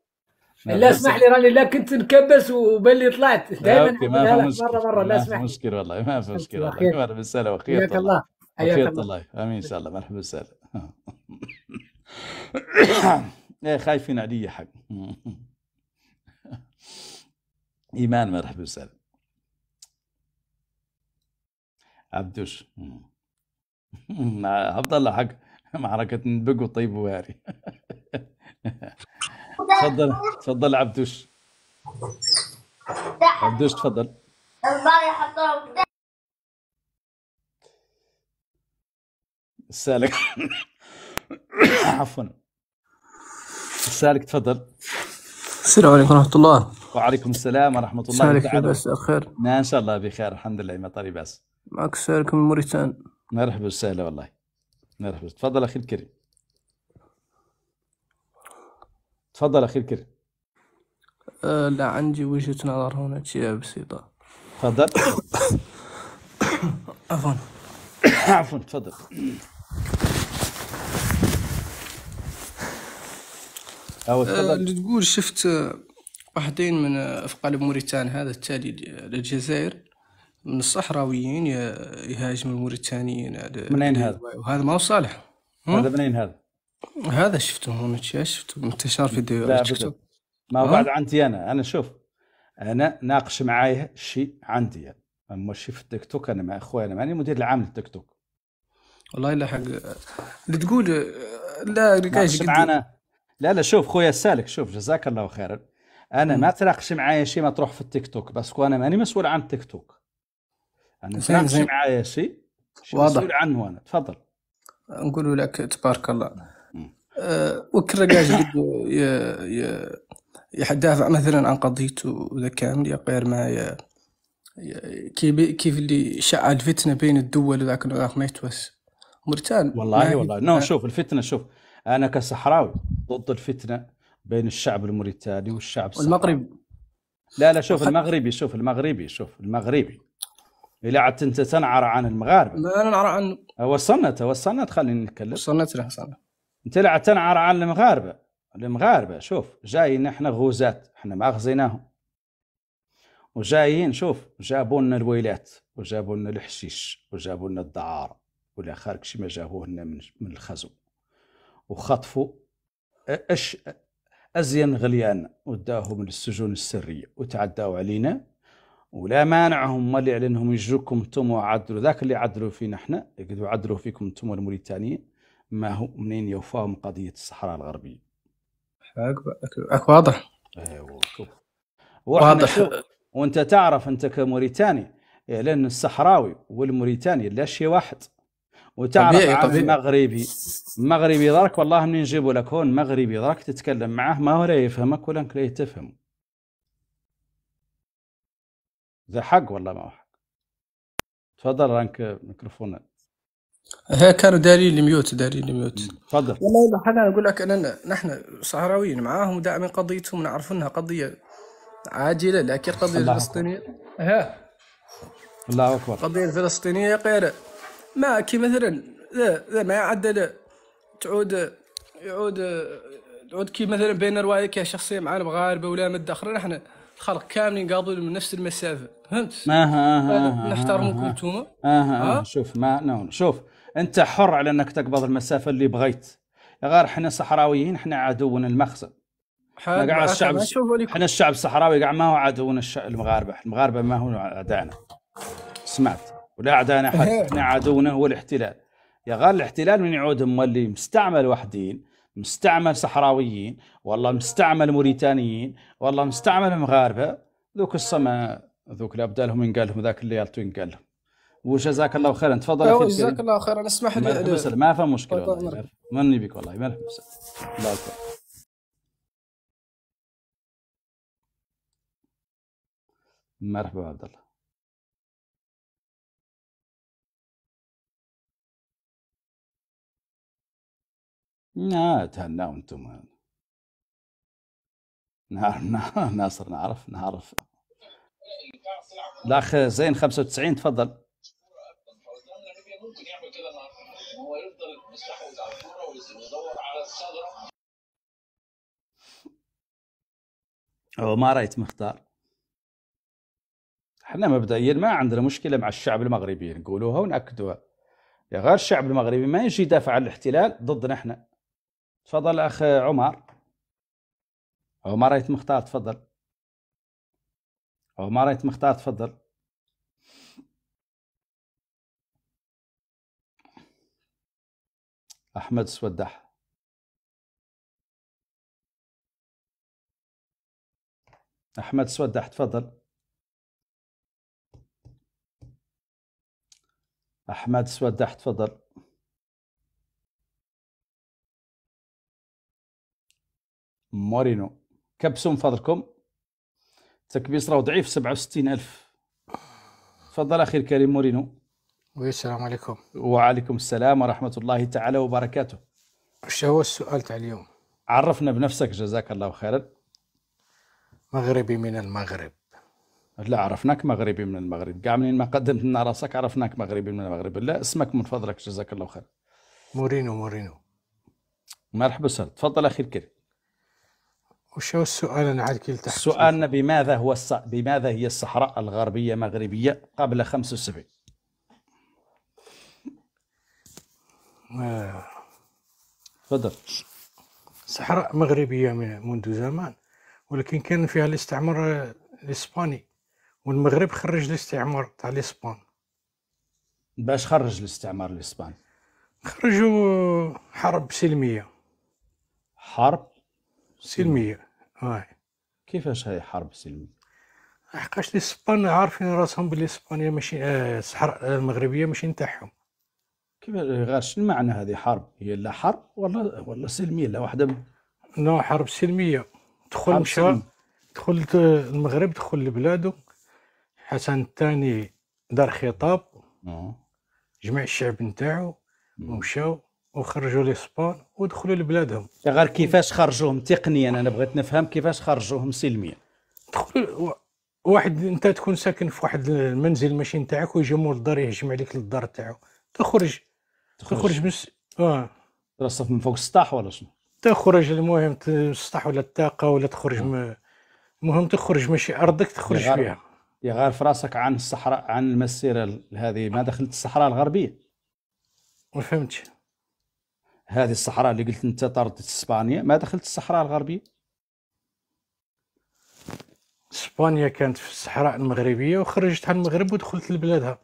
لا اسمح لي راني لا كنت نكبس وبلي طلعت دائما ما في مشكل مره مره لا اسمح لي مشكل والله ما في مشكل والله مرحبا وسهلا وخير حياك الله حياك الله امين ان شاء الله مرحبا وسهلا إيه، خايفين علي حق ايمان مرحبا وسهلا عبدوش هفضل حق معركة نبق والطيب وهاري تفضل تفضل عبدوش عبدوش تفضل السالك عفوا السالك تفضل السلام عليكم ورحمة الله وعليكم السلام ورحمة الله وبركاته السالك لاباس بخير لا إن شاء الله بخير الحمد لله ما طري باس معك السالك من موريتان مرحبا وسهلا والله مرحبا تفضل اخي الكريم تفضل اخي الكريم أه لا عندي وجهة نظر هنا شيء بسيطة تفضل عفوا عفوا تفضل أو أه، تفضل اللي تقول شفت واحدين من افقال موريتان هذا التالي للجزائر من الصحراويين يهاجم الموريتانيين على منين هذا؟ وهذا ما هو صالح هذا منين هذا؟ هذا شفته هون شفته في فيديو شفته ما هو بعد عندي انا انا شوف انا ناقش معايا شيء عندي اما شيء في التيك توك انا مع اخويا انا ماني مدير العام للتيك توك والله الا حق اللي تقول لا ناقش معنا لا لا شوف خويا السالك شوف جزاك الله خيرا انا م. ما تناقش معايا شيء ما تروح في التيك توك بس انا ماني مسؤول عن التيك توك انا زين زين معايا شيء شي مسؤول عنه انا تفضل نقول لك تبارك الله نعم. أه وكرجاج يدافع مثلا عن قضيته ذا كامل غير ما كيف اللي شاع الفتنه بين الدول ذاك وذاك ما يتوس مرتان والله والله نو شوف الفتنه شوف انا كصحراوي ضد الفتنه بين الشعب الموريتاني والشعب والمغرب لا لا شوف المغربي شوف المغربي شوف المغربي الى انت تنعر عن المغاربه لا نعرى عن وصلنا توصلنا خليني نتكلم وصلنا ترى وصلنا انت لا تنعر عن المغاربه المغاربه شوف جايين احنا غوزات احنا ما غزيناهم وجايين شوف جابوا لنا الويلات وجابوا لنا الحشيش وجابوا لنا الدعاره ولا خارج شي ما جابوه لنا من من الخزو وخطفوا اش ازين غليان وداهم للسجون السريه وتعداوا علينا ولا مانعهم ما اللي انهم يجوكم انتم وعدلوا ذاك اللي عدلوا فينا احنا يقدروا عدلوا فيكم انتم الموريتانيين ما هو منين يوفاهم قضيه الصحراء الغربيه اك واضح ايوه واضح وانت تعرف انت كموريتاني لان الصحراوي والموريتاني لا شيء واحد وتعرف طبيعي مغربي مغربي درك والله منين نجيبه لك هون مغربي درك تتكلم معاه ما هو لا يفهمك ولا انك لا تفهم ذا حق والله ما هو حق تفضل رانك ميكروفون ها كانوا دارين لي ميوت دارين لي ميوت تفضل والله حاجه انا اقول لك اننا نحن صحراويين معاهم دائما قضيتهم نعرف انها قضيه عاجله لكن قضيه فلسطينيه ها الله اكبر قضيه الفلسطينيه غير ما كي مثلا لا لا ما يعدل تعود يعود تعود كي مثلا بين روايه شخصيه مع المغاربه ولا مدخره نحن الخلق كاملين قابلين من نفس المسافه فهمت؟ ها اها آه، نحترمكم انتوما اها آه؟ شوف ما نون شوف انت حر على انك تقبض المسافه اللي بغيت يا غير احنا صحراويين احنا عدونا المخزن احنا الشعب احنا الشعب الصحراوي كاع ما هو عدونا المغاربه المغاربه ما هو اعدائنا سمعت ولا اعدائنا حد إيه. احنا عدونا هو الاحتلال يا غير الاحتلال من يعود مولي مستعمل وحدين مستعمل صحراويين والله مستعمل موريتانيين والله مستعمل مغاربه ذوك الصمة ذوك اللي ابدالهم لهم ينقال لهم ذاك اللي ينقال لهم وجزاك الله خيرا تفضل جزاك الله خيرا اسمح لي ما فهم مشكله مني بك والله مرحبا الله اكبر مرحبا عبد الله لا تهناو انتم نعرف نعم، ناصر نعرف نعرف الاخ زين 95 تفضل هو ما رايت مختار احنا مبدئيا ما عندنا مشكله مع الشعب المغربي نقولوها وناكدوها يا غير الشعب المغربي ما يجي يدافع عن الاحتلال ضدنا احنا تفضل اخ عمر عمر ريت مختار تفضل عمر ريت مختار تفضل احمد سودح احمد سودح تفضل احمد سودح تفضل مورينو كبسون من فضلكم تكبيس راه ضعيف 67000 تفضل اخي الكريم مورينو وي السلام عليكم وعليكم السلام ورحمه الله تعالى وبركاته واش هو السؤال تاع اليوم عرفنا بنفسك جزاك الله خيرا مغربي من المغرب لا عرفناك مغربي من المغرب كاع منين ما قدمت لنا راسك عرفناك مغربي من المغرب لا اسمك من فضلك جزاك الله خير مورينو مورينو مرحبا سهل تفضل اخي الكريم وشو السؤال أنا عاد تحت سؤالنا بماذا هو الص... بماذا هي الصحراء الغربية مغربية قبل 75 آه. تفضل صحراء مغربية من... منذ زمان ولكن كان فيها الاستعمار الإسباني والمغرب خرج الاستعمار تاع الإسبان باش خرج الاستعمار الإسباني خرجوا حرب سلمية حرب سلميه اه كيفاش هاي حرب سلميه لحقاش لي عارفين راسهم بلي اسبانيا ماشي الصحراء آه، آه، المغربيه ماشي نتاعهم كيفاش غير شنو معنى هذه حرب هي لا حرب ولا ولا سلميه لا واحده نو حرب سلميه دخل مشى دخل المغرب دخل لبلادو حسن الثاني دار خطاب آه. جمع الشعب نتاعو ومشاو وخرجوا لي سبور ودخلوا لبلادهم غير كيفاش خرجوهم تقنيا انا بغيت نفهم كيفاش خرجوهم سلميا دخلوا واحد انت تكون ساكن في واحد المنزل ماشي نتاعك ويجي مول الدار يهجم عليك للدار تاعو تخرج تخرج, بس اه ترصف من فوق السطح ولا شنو تخرج المهم السطح ولا الطاقه ولا تخرج آه. المهم تخرج ماشي ارضك تخرج يغار... فيها يا غار في راسك عن الصحراء عن المسيره هذه ما دخلت الصحراء الغربيه ما فهمتش هذه الصحراء اللي قلت انت طردت اسبانيا ما دخلت الصحراء الغربيه اسبانيا كانت في الصحراء المغربيه وخرجتها المغرب ودخلت لبلادها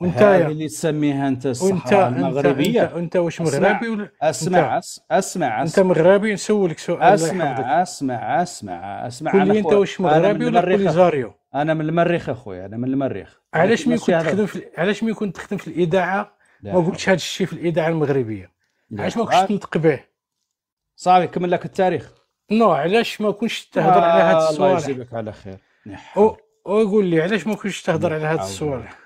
وانت هذه اللي تسميها انت الصحراء وانت المغربيه انت, انت, انت واش مغربي ولا اسمع اسمع انت مغربي نسولك سؤال اسمع اسمع اسمع اسمع قول لي انت واش مغربي ولا بوليزاريو انا من المريخ اخويا انا من المريخ علاش ما كنت تخدم في علاش ما كنت تخدم في الاذاعه ما قلتش هذا الشيء في الاذاعه المغربيه علاش ما كنتش تنطق به صافي كمل لك التاريخ نو علاش ما كنتش تهضر آه، على هذا السؤال الله يجيبك على خير ويقول لي علاش ما كنتش تهضر على هذا السوالح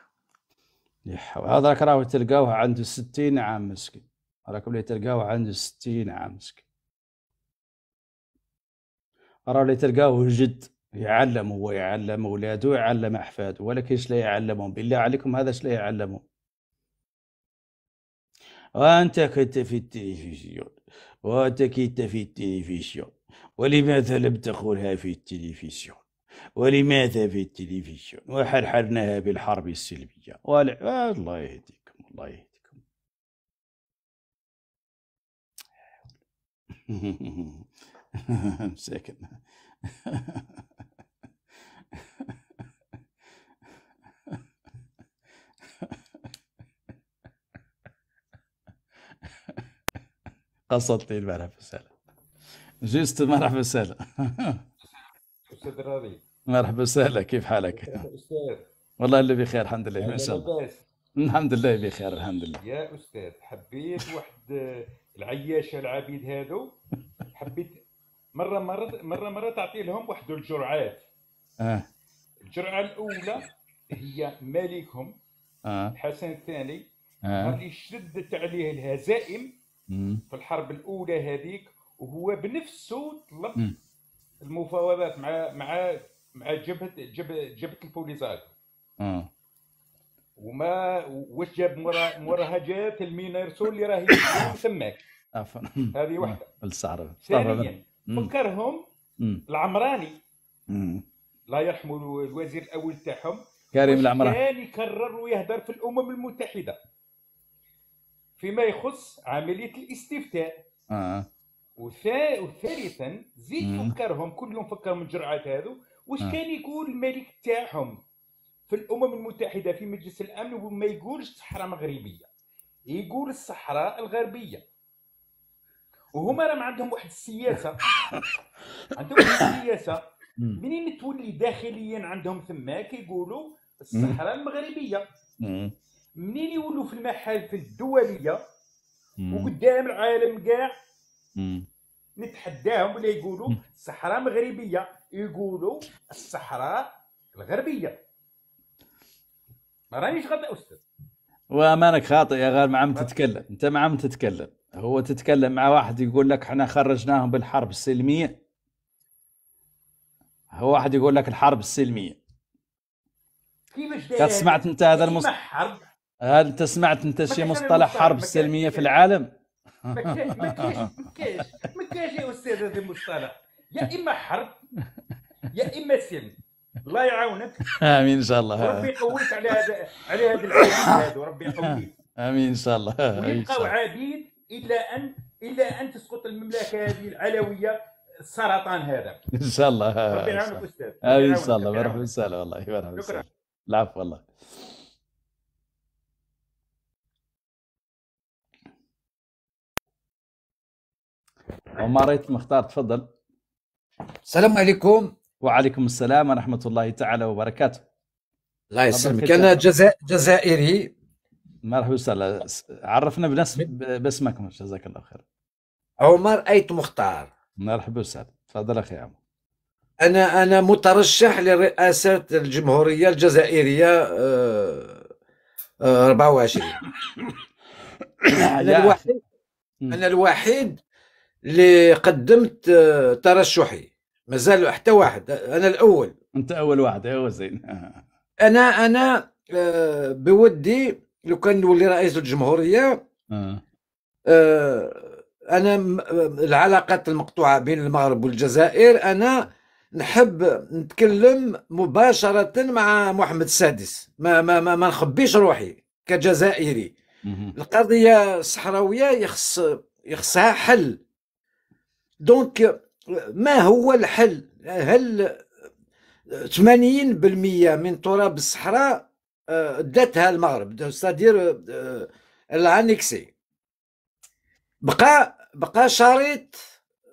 هذاك راه تلقاوه عنده 60 عام مسكين راك اللي تلقاوه عنده 60 عام مسكين راه اللي تلقاوه جد يعلم هو يعلم ولاده يعلم احفاده ولا كاينش لا يعلمهم بالله عليكم هذا اش لا يعلمهم وأنت كنت في التلفزيون وأنت كنت في التلفزيون ولماذا لم تقولها في التلفزيون ولماذا في التلفزيون وحرحرناها بالحرب السلبية ولا الله يهديكم الله يهديكم مساكن قصدتي لي البارح في السالة جست مرحبا سالة أستاذ راضي مرحبا سالة كيف حالك؟ أستاذ والله اللي بخير الحمد لله ما شاء الله الحمد لله بخير الحمد لله يا أستاذ حبيت واحد آه، العياشة العبيد هذو حبيت مرة مرة مرة مرة تعطي لهم واحد الجرعات آه. الجرعة الأولى هي مالكهم آه. الحسن الثاني آه. شدت عليه الهزائم في الحرب الاولى هذيك وهو بنفسه طلب مم. المفاوضات مع مع مع جبهه جبهه جبهه البوليزاريو آه. وما واش جاب موراها جات المينيرسو اللي راهي تماك عفوا هذه واحده الصعره ثانيا فكرهم العمراني لا يرحم الوزير الاول تاعهم كريم العمراني كان يكرر ويهدر في الامم المتحده فيما يخص عمليه الاستفتاء آه. وثا... وثالثا زيد فكرهم كلهم فكر من الجرعات هذو واش آه. كان يقول الملك تاعهم في الامم المتحده في مجلس الامن وما يقولش الصحراء مغربيه يقول الصحراء الغربيه وهما راهم عندهم واحد السياسه عندهم واحد السياسه منين تولي داخليا عندهم ثما كيقولوا الصحراء المغربيه منين يولوا في المحافل الدوليه وقدام العالم كاع نتحداهم ولا يقولوا الصحراء مغربيه يقولوا الصحراء الغربيه ما رانيش غلط استاذ وما راك خاطئ يا غير مع تتكلم انت مع تتكلم هو تتكلم مع واحد يقول لك احنا خرجناهم بالحرب السلميه هو واحد يقول لك الحرب السلميه كيفاش سمعت انت هذا المصطلح هل انت سمعت انت شي مصطلح حرب سلميه في العالم؟ ما كاينش ما كاينش ما كاينش يا استاذ هذا المصطلح يا اما حرب يا اما سلم الله يعاونك امين ان شاء الله ربي يقويك على هذا على هذا العبيد هذا ربي يقويك امين ان شاء الله ويبقاو عبيد الا ان الا ان تسقط المملكه هذه العلويه السرطان هذا ان شاء الله ربي يعاونك استاذ امين ان شاء الله مرحبا وسهلا والله مرحبا العفو والله عمر مختار تفضل السلام عليكم وعليكم السلام ورحمه الله تعالى وبركاته الله يسلمك انا جزائري مرحبا وسهلا عرفنا بنفس باسمك جزاك الله خير عمر ايت مختار مرحبا وسهلا تفضل اخي عمر انا انا مترشح لرئاسه الجمهوريه الجزائريه 24 آه، آه، انا الوحيد انا الوحيد اللي قدمت آه، ترشحي مازال حتى واحد انا الاول انت اول واحد هو أيوة، زين آه. انا انا آه، بودي لو كان نولي رئيس الجمهوريه آه. انا العلاقات المقطوعه بين المغرب والجزائر انا نحب نتكلم مباشره مع محمد السادس ما ما ما, ما نخبيش روحي كجزائري القضيه الصحراويه يخص يخصها حل دونك آه، ما هو الحل هل 80% من تراب الصحراء آه، داتها المغرب ستادير آه، الانكسي بقى بقى شريط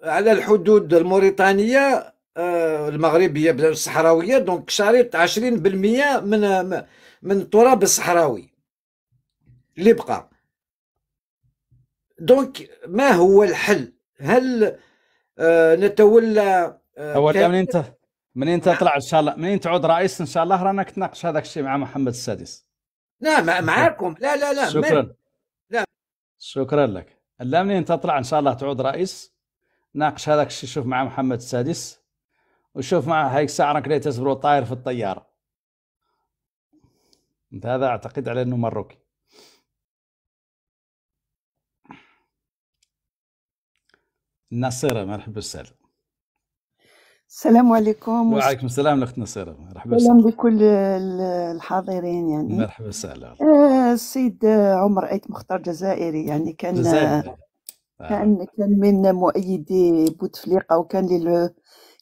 على الحدود الموريتانيه المغربيه الصحراويه دونك شريط 20% من من التراب الصحراوي اللي بقى دونك ما هو الحل هل آه، نتولى آه، اول كان... من انت من انت تطلع نعم. ان شاء الله من تعود رئيس ان شاء الله رانا تناقش هذاك الشيء مع محمد السادس لا مع... معاكم لا لا لا شكرا من... لا شكرا لك لا منين تطلع ان شاء الله تعود رئيس ناقش هذاك الشيء شوف مع محمد السادس وشوف مع هيك ساعه راك تسبر طاير في الطياره انت هذا اعتقد على انه مروكي نصيرة مرحبا بالسلام السلام عليكم وعليكم السلام الاخت نصيره مرحبا وسهلا بكل الحاضرين يعني مرحبا وسهلا السيد آه، عمر ايت مختار جزائري يعني كان جزائري. آه. كان آه. كان من مؤيدي بوتفليقه وكان لل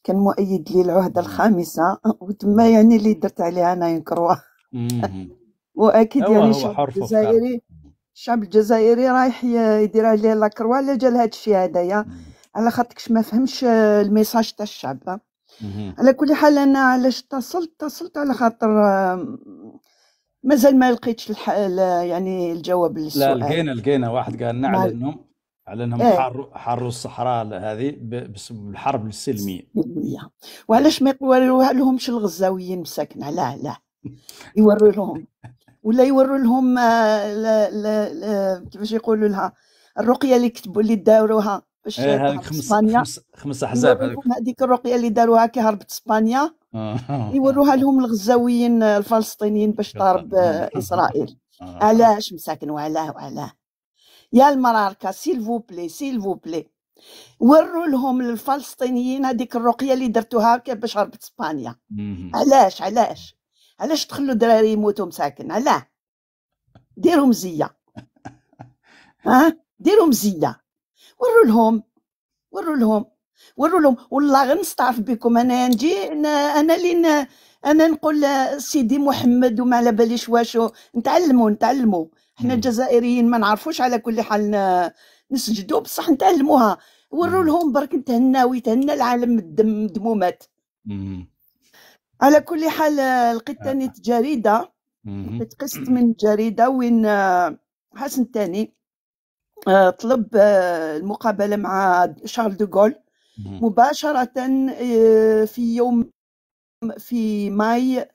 كان مؤيد للعهده الخامسه وتما يعني اللي درت عليها انا ينكروا واكيد يعني الشعب الجزائري الشعب الجزائري رايح يدير عليه لاكروا لا جا لهذا الشيء هذايا على خاطرش ما فهمش آه، الميساج تاع الشعب على كل حال انا علاش اتصلت اتصلت على خاطر آه، مازال ما لقيتش الح... يعني الجواب للسؤال لا لقينا لقينا واحد قال لنا على انهم على انهم ايه. حاروا حاروا الصحراء هذه بسبب الحرب السلميه السلميه وعلاش ما يوروها لهمش الغزاويين مساكن لا لا يوروا لهم ولا يوروا لهم آه، كيفاش يقولوا لها الرقيه اللي كتبوا اللي داروها إيه، باش اسبانيا خمس احزاب هذيك الرقيه اللي داروها كي هربت اسبانيا آه. يوروها لهم الغزاويين الفلسطينيين باش تهرب اسرائيل آه. علاش مساكن وعلاه وعلاه يا المراركه سيلفو بلي سيلفو بلي وروا لهم الفلسطينيين هذيك الرقيه اللي درتوها باش هربت اسبانيا علاش علاش علاش تخلوا دراري يموتوا مساكن علاه ديرهم زيه ها ديرهم زيه وروا لهم وروا لهم وروا لهم والله غنستعف بكم انا نجي انا انا اللي انا نقول سيدي محمد وما على باليش واش نتعلموا نتعلموا احنا الجزائريين ما نعرفوش على كل حال نسجدوا بصح نتعلموها وروا لهم برك نتهنا ويتهنى العالم الدم دمومات على كل حال لقيت ثاني آه. جريده لقيت قسط من جريده وين حسن الثاني آه، طلب آه، المقابلة مع شارل دوغول مباشرة آه، في يوم في ماي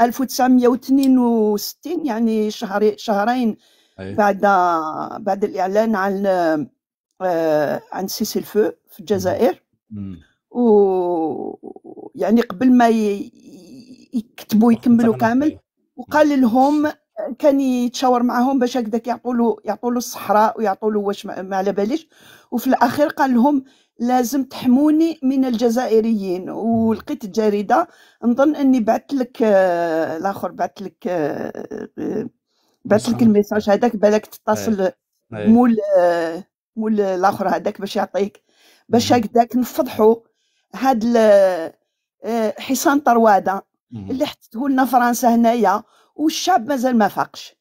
1962 يعني شهر شهرين بعد بعد الإعلان عن عن سيسي الفو في الجزائر و يعني قبل ما يكتبوا يكملوا كامل وقال لهم كان يتشاور معاهم باش هكذاك يعطوا له يعطوا له الصحراء ويعطوا له واش ما, على باليش وفي الاخير قال لهم لازم تحموني من الجزائريين ولقيت الجريده نظن اني بعثت لك الاخر بعثت لك بعثت لك الميساج هذاك بالك تتصل إيه. إيه. مول مول الاخر هذاك باش يعطيك باش هكذاك نفضحوا هاد آه، حصان طرواده اللي حطته لنا فرنسا هنايا والشعب مازال ما فاقش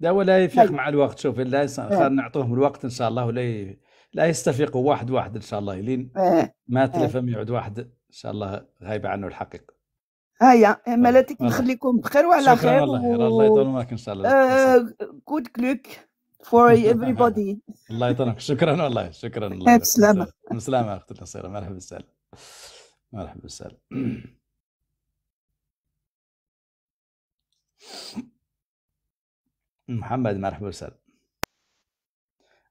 لا ولا يفيق طيب. مع الوقت شوف لا صار إيه. نعطوهم الوقت ان شاء الله ولا لا يستفيقوا واحد واحد ان شاء الله لين إيه. ما تلفهم إيه. يعود واحد ان شاء الله غايب عنه الحقيقه هيا مالاتك نخليكم بخير وعلى خير الله خير الله يطول عمرك ان شاء الله جود كلوك فور everybody الله يطولك شكرا والله شكرا الله بالسلامه بالسلامه اختي القصيره مرحبا بالسلامه مرحبا بالسلامه محمد مرحبا وسهلا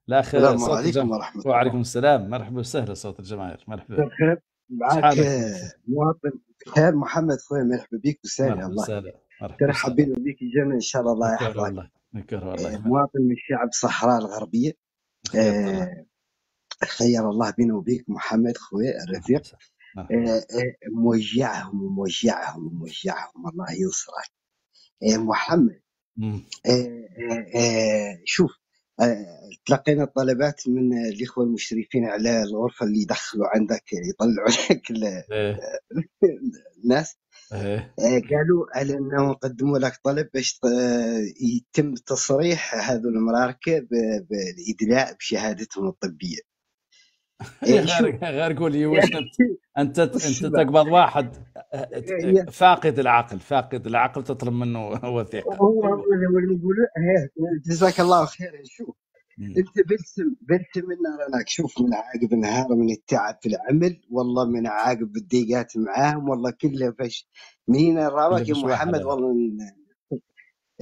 الاخ السلام عليكم ورحمه الله وعليكم السلام مرحبا وسهلا صوت الجماهير مرحبا بخير معك مواطن بخير محمد خويا مرحبا بك وسهلا الله مرحبا حابين بك الجنه ان شاء الله الله يحفظك نكره إيه، مواطن من الشعب الصحراء الغربيه خير إيه، الله بيني وبيك محمد خويا الرفيق إيه، موجعهم وموجعهم وموجعهم الله يوصلك إيه، محمد إيه، إيه، شوف تلقينا الطلبات من الاخوه المشرفين على الغرفه اللي يدخلوا عندك يطلعوا لك الناس قالوا على انهم قدموا لك طلب باش يتم تصريح هذو المراركه بالادلاء بشهادتهم الطبيه إيه، غير غير قول لي واش يعني انت انت تقبض واحد إيه، فاقد العقل فاقد العقل تطلب منه وثيقه هو هو نقول إيه، جزاك الله خير شوف انت بلسم بلسم انا راك شوف من عاقب نهار من التعب في العمل والله من عاقب الضيقات معاهم والله كلها فش مين راك يا محمد والله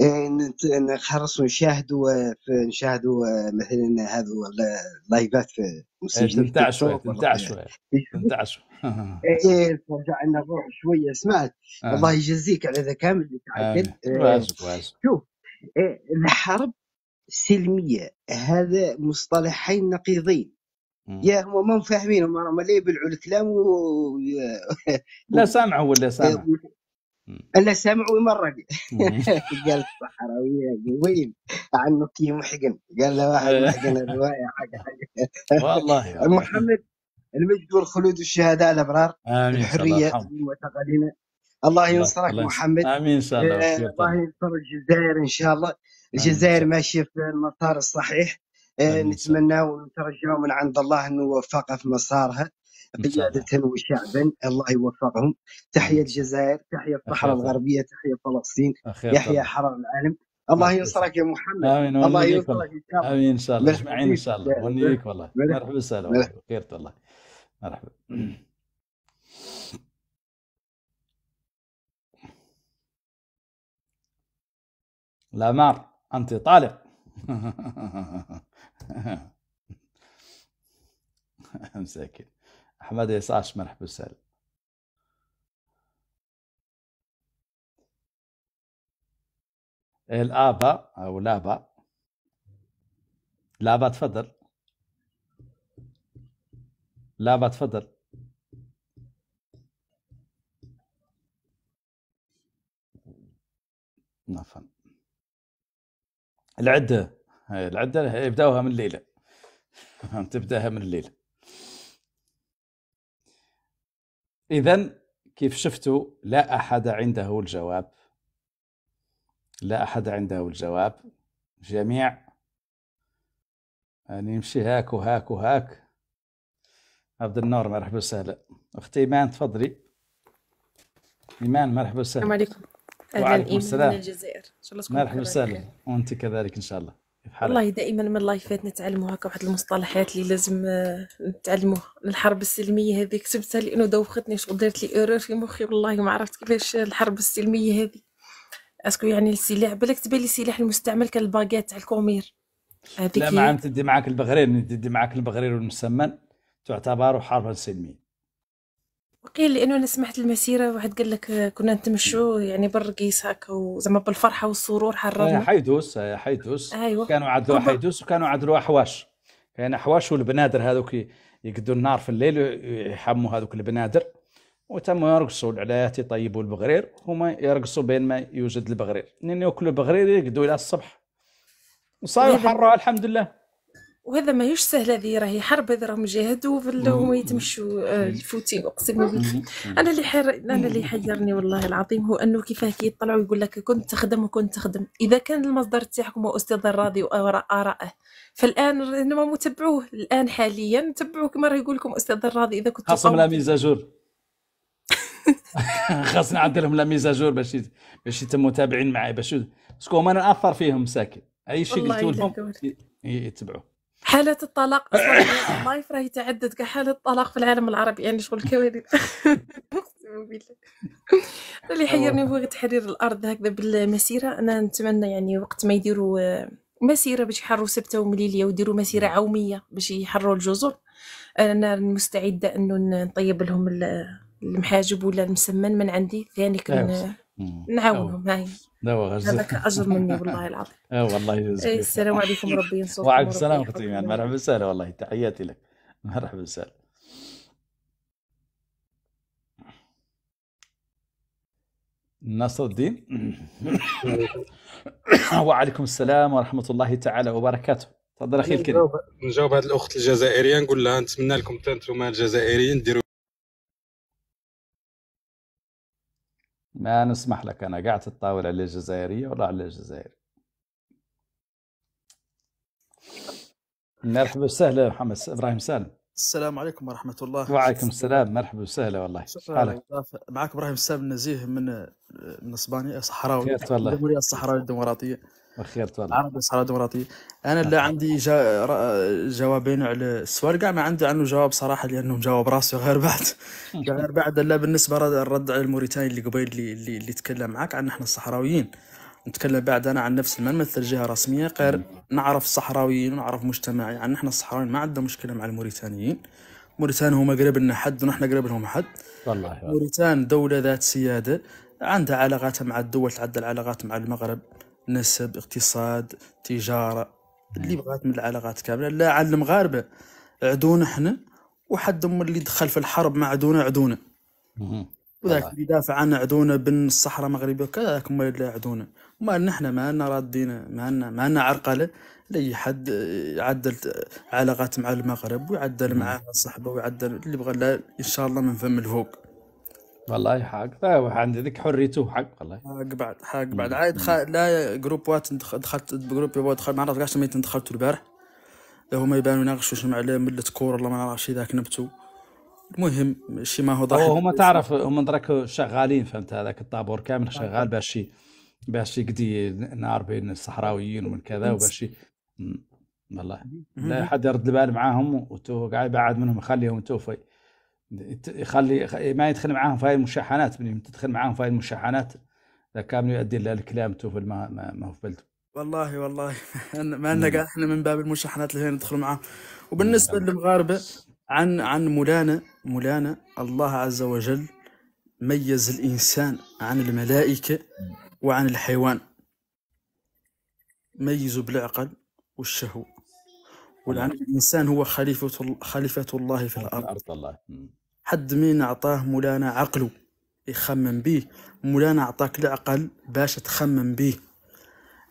إيه، نخرص ونشاهدوا نشاهدوا آه، مثلا هذو اللايفات في إيه، مسجد تنتاع شوي تنتاع شوي تنتاع شوي إيه، ترجع لنا الروح شويه سمعت آه. الله يجزيك على ذا كامل اللي شوف الحرب سلميه هذا مصطلحين نقيضين يا هما ما هم فاهمين هما ما لا يبلعوا الكلام و... لا سامعوا ولا سامع الا سامع ويمرق قال الصحراويه قويم عنك محقن قال له واحد إيه. محقن الروايه حق حق والله محمد المجد والخلود والشهداء الابرار امين الحريه المعتقلين الله ينصرك الله محمد امين ان شاء الله إيه، الله ينصر الجزائر ان شاء الله الجزائر ماشيه في المسار الصحيح إيه، نتمنى ونترجى من عند الله انه وفقها في مسارها قيادة وشعبا الله يوفقهم تحية الجزائر تحية الصحراء الغربية تحية فلسطين يحيى حرر العالم الله ينصرك يا محمد امين الله ينصرك امين ان شاء الله اجمعين ان شاء الله ونيك والله مرحبا وسهلا خيرت الله مرحبا لامار انت طالق مساكين حماده يسقعش مرحبا وسهلا الابا او لابا لابا تفضل لابا تفضل نفهم العده العده يبداوها من الليله تبداها من الليله إذا كيف شفتوا لا أحد عنده الجواب لا أحد عنده الجواب جميع يعني نمشي هاك وهاك وهاك عبد النور مرحبا وسهلا اختي ايمان تفضلي ايمان مرحبا وسهلا السلام عليكم اهلا السلام من الجزائر مرحبا وسهلا وانت كذلك ان شاء الله والله دائما من اللايفات نتعلموا هكا واحد المصطلحات اللي لازم آه، نتعلموها الحرب السلميه هذه كتبتها لانه دوختني شغل دارت لي ايرور في مخي والله ما عرفت كيفاش الحرب السلميه هذه اسكو يعني السلاح بالك تبان لي سلاح المستعمل كالباكيت تاع الكومير هذيك لا ما مع تدي معاك البغرير تدي معاك البغرير والمسمن تعتبر حربا سلميه وقيل لانه انا سمعت المسيره واحد قال لك كنا نتمشوا يعني بالرقيص هكا وزعما بالفرحه والسرور إيه، حررنا حيدوس إيه، حيدوس أيوة. كانوا عدلوا حيدوس وكانوا عدلوا احواش كان احواش والبنادر هذوك يقدوا النار في الليل ويحموا هذوك البنادر وتم يرقصوا العلايات يطيبوا البغرير هما يرقصوا بين ما يوجد البغرير منين ياكلوا البغرير يقدوا الى الصبح وصاروا حروا الحمد لله وهذا ماهيش سهل هذه راهي حرب هذا راهم جاهدوا وهم يتمشوا آه، الفوتي اقسم بالله انا اللي حير انا اللي حيرني والله العظيم هو انه كيفاه يطلعوا يقول لك كنت تخدم وكنت تخدم اذا كان المصدر تاعكم هو استاذ الراضي اراءه فالان انما متبعوه الان حاليا تبعوه كما راه يقول لكم استاذ الراضي اذا كنت خاصهم لا ميزاجور خاصني نعدل لهم لا ميزاجور باش باش يتم متابعين معي باش شكون انا ناثر فيهم مساكن اي شيء قلت لهم يتبعوه حالة الطلاق لايف راهي تعدد كحالة الطلاق في العالم العربي يعني شغل كوارث اقسم بالله اللي حيرني هو تحرير الارض هكذا بالمسيرة انا نتمنى يعني وقت ما يديروا مسيرة باش يحروا سبتة ومليلية ويديروا مسيرة نعم. عومية باش يحروا الجزر انا مستعدة انه نطيب لهم المحاجب ولا المسمن من عندي ثاني نعم. كن نعاونهم هاي هذاك اجر مني والله العظيم اه والله يجزيك إيه، السلام عليكم ربي ينصركم وعليكم السلام اختي يعني، مرحبا وسهلا والله تحياتي لك مرحبا وسهلا نصر الدين وعليكم السلام ورحمه الله تعالى وبركاته تفضل اخي الكريم نجاوب هذه الاخت الجزائريه نقول لها نتمنى لكم انتم الجزائريين ديروا ما نسمح لك أنا قعدت الطاوله على الجزائرية ولا على الجزائري مرحبا وسهلا محمد إبراهيم سالم السلام عليكم ورحمة الله وعليكم السلام مرحبا وسهلا والله معك إبراهيم سالم نزيه من من إسبانيا صحراوي الجمهورية الصحراوي الديمقراطية اخير تفضل عربي صار ديمقراطية انا لا عندي جا... جوابين على السؤال كاع ما عندي عنه جواب صراحه لانه مجاوب راسي غير بعد غير بعد لا بالنسبه للرد على الموريتاني اللي قبيل اللي اللي, اللي تكلم معك عن نحن الصحراويين نتكلم بعد انا عن نفسي ما نمثل جهه رسميه غير نعرف الصحراويين ونعرف مجتمعي عن نحن الصحراويين ما عندنا مشكله مع الموريتانيين موريتان هما قريب لنا حد ونحن قريب لهم حد والله موريتان دوله ذات سياده عندها علاقات مع الدول تعدى العلاقات مع المغرب نسب اقتصاد تجاره اللي بغات من العلاقات كامله لا على المغاربه عدونا احنا وحد اللي دخل في الحرب مع عدونا عدونا وذاك اللي دافع عن عدونا بن الصحراء المغربيه وكذا هما اللي عدونا ما نحن ما لنا رادين ما لنا ما لنا عرقله لاي حد يعدل علاقات مع المغرب ويعدل مع صاحبه ويعدل اللي بغى ان شاء الله من فم الفوق والله حق طيب، عندي ذيك حريته حق والله حق بعد حق بعد عاد خ... لا جروبات دخلت بجروب وات دخلت ما كاش ميت دخلت البارح لا هما يبانوا يناقشوا شنو على ملة كور ولا ما نعرفش ذاك نبتو المهم شي ما هو ضحك هما تعرف هما دراك شغالين فهمت هذاك الطابور كامل شغال باش باش يقدي نهار بين الصحراويين ومن كذا وباش والله لا حد يرد البال معاهم وتو قاعد بعد منهم يخليهم توفي يخلي ما يدخل معاهم في هاي المشاحنات من تدخل معاهم في هاي المشاحنات اذا كان يؤدي للكلام توفل ما ما هو في بلده والله والله ما نعم. لنا احنا من باب المشاحنات اللي هي ندخل معاهم وبالنسبه نعم. للمغاربه عن عن مولانا مولانا الله عز وجل ميز الانسان عن الملائكه وعن الحيوان ميزوا بالعقل والشهوه والآن نعم. الإنسان هو خليفة خليفة الله في الأرض أرض الله حد مين أعطاه مولانا عقله يخمم به مولانا أعطاك العقل باش تخمم به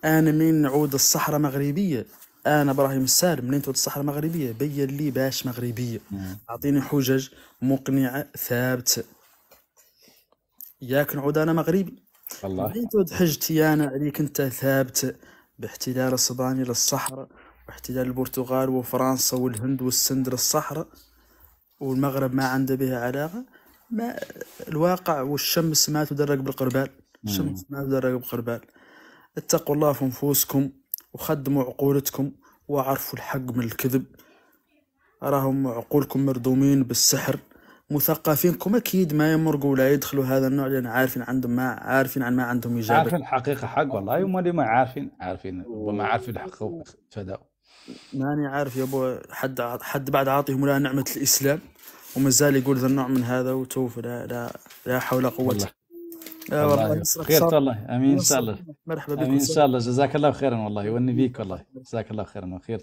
أنا مين نعود الصحراء مغربية انا ابراهيم السالم منين تعود الصحراء المغربيه بين لي باش مغربيه اعطيني حجج مقنعه ثابته ياك نعود انا مغربي الله منين تعود حجتي انا عليك انت ثابت باحتلال الصداني للصحراء واحتلال البرتغال وفرنسا والهند والسند للصحراء والمغرب ما عنده بها علاقة ما الواقع والشمس ما تدرك بالقربال الشمس ما تدرك بالقربال اتقوا الله في نفوسكم وخدموا عقولتكم وعرفوا الحق من الكذب راهم عقولكم مردومين بالسحر مثقفينكم اكيد ما يمرقوا ولا يدخلوا هذا النوع لان عارفين عندهم ما عارفين عن ما عندهم اجابه عارفين الحقيقه حق والله وما اللي ما عارفين عارفين وما عارفين الحق فداوا ماني عارف يا ابو حد حد بعد عاطيهم ولا نعمه الاسلام وما زال يقول ذا النوع من هذا وتوف لا لا لا حول قوه لا والله خير والله امين ان شاء الله مرحبا بكم امين ان شاء الله جزاك الله خيرا والله يوني بيك والله جزاك الله خيرا وخير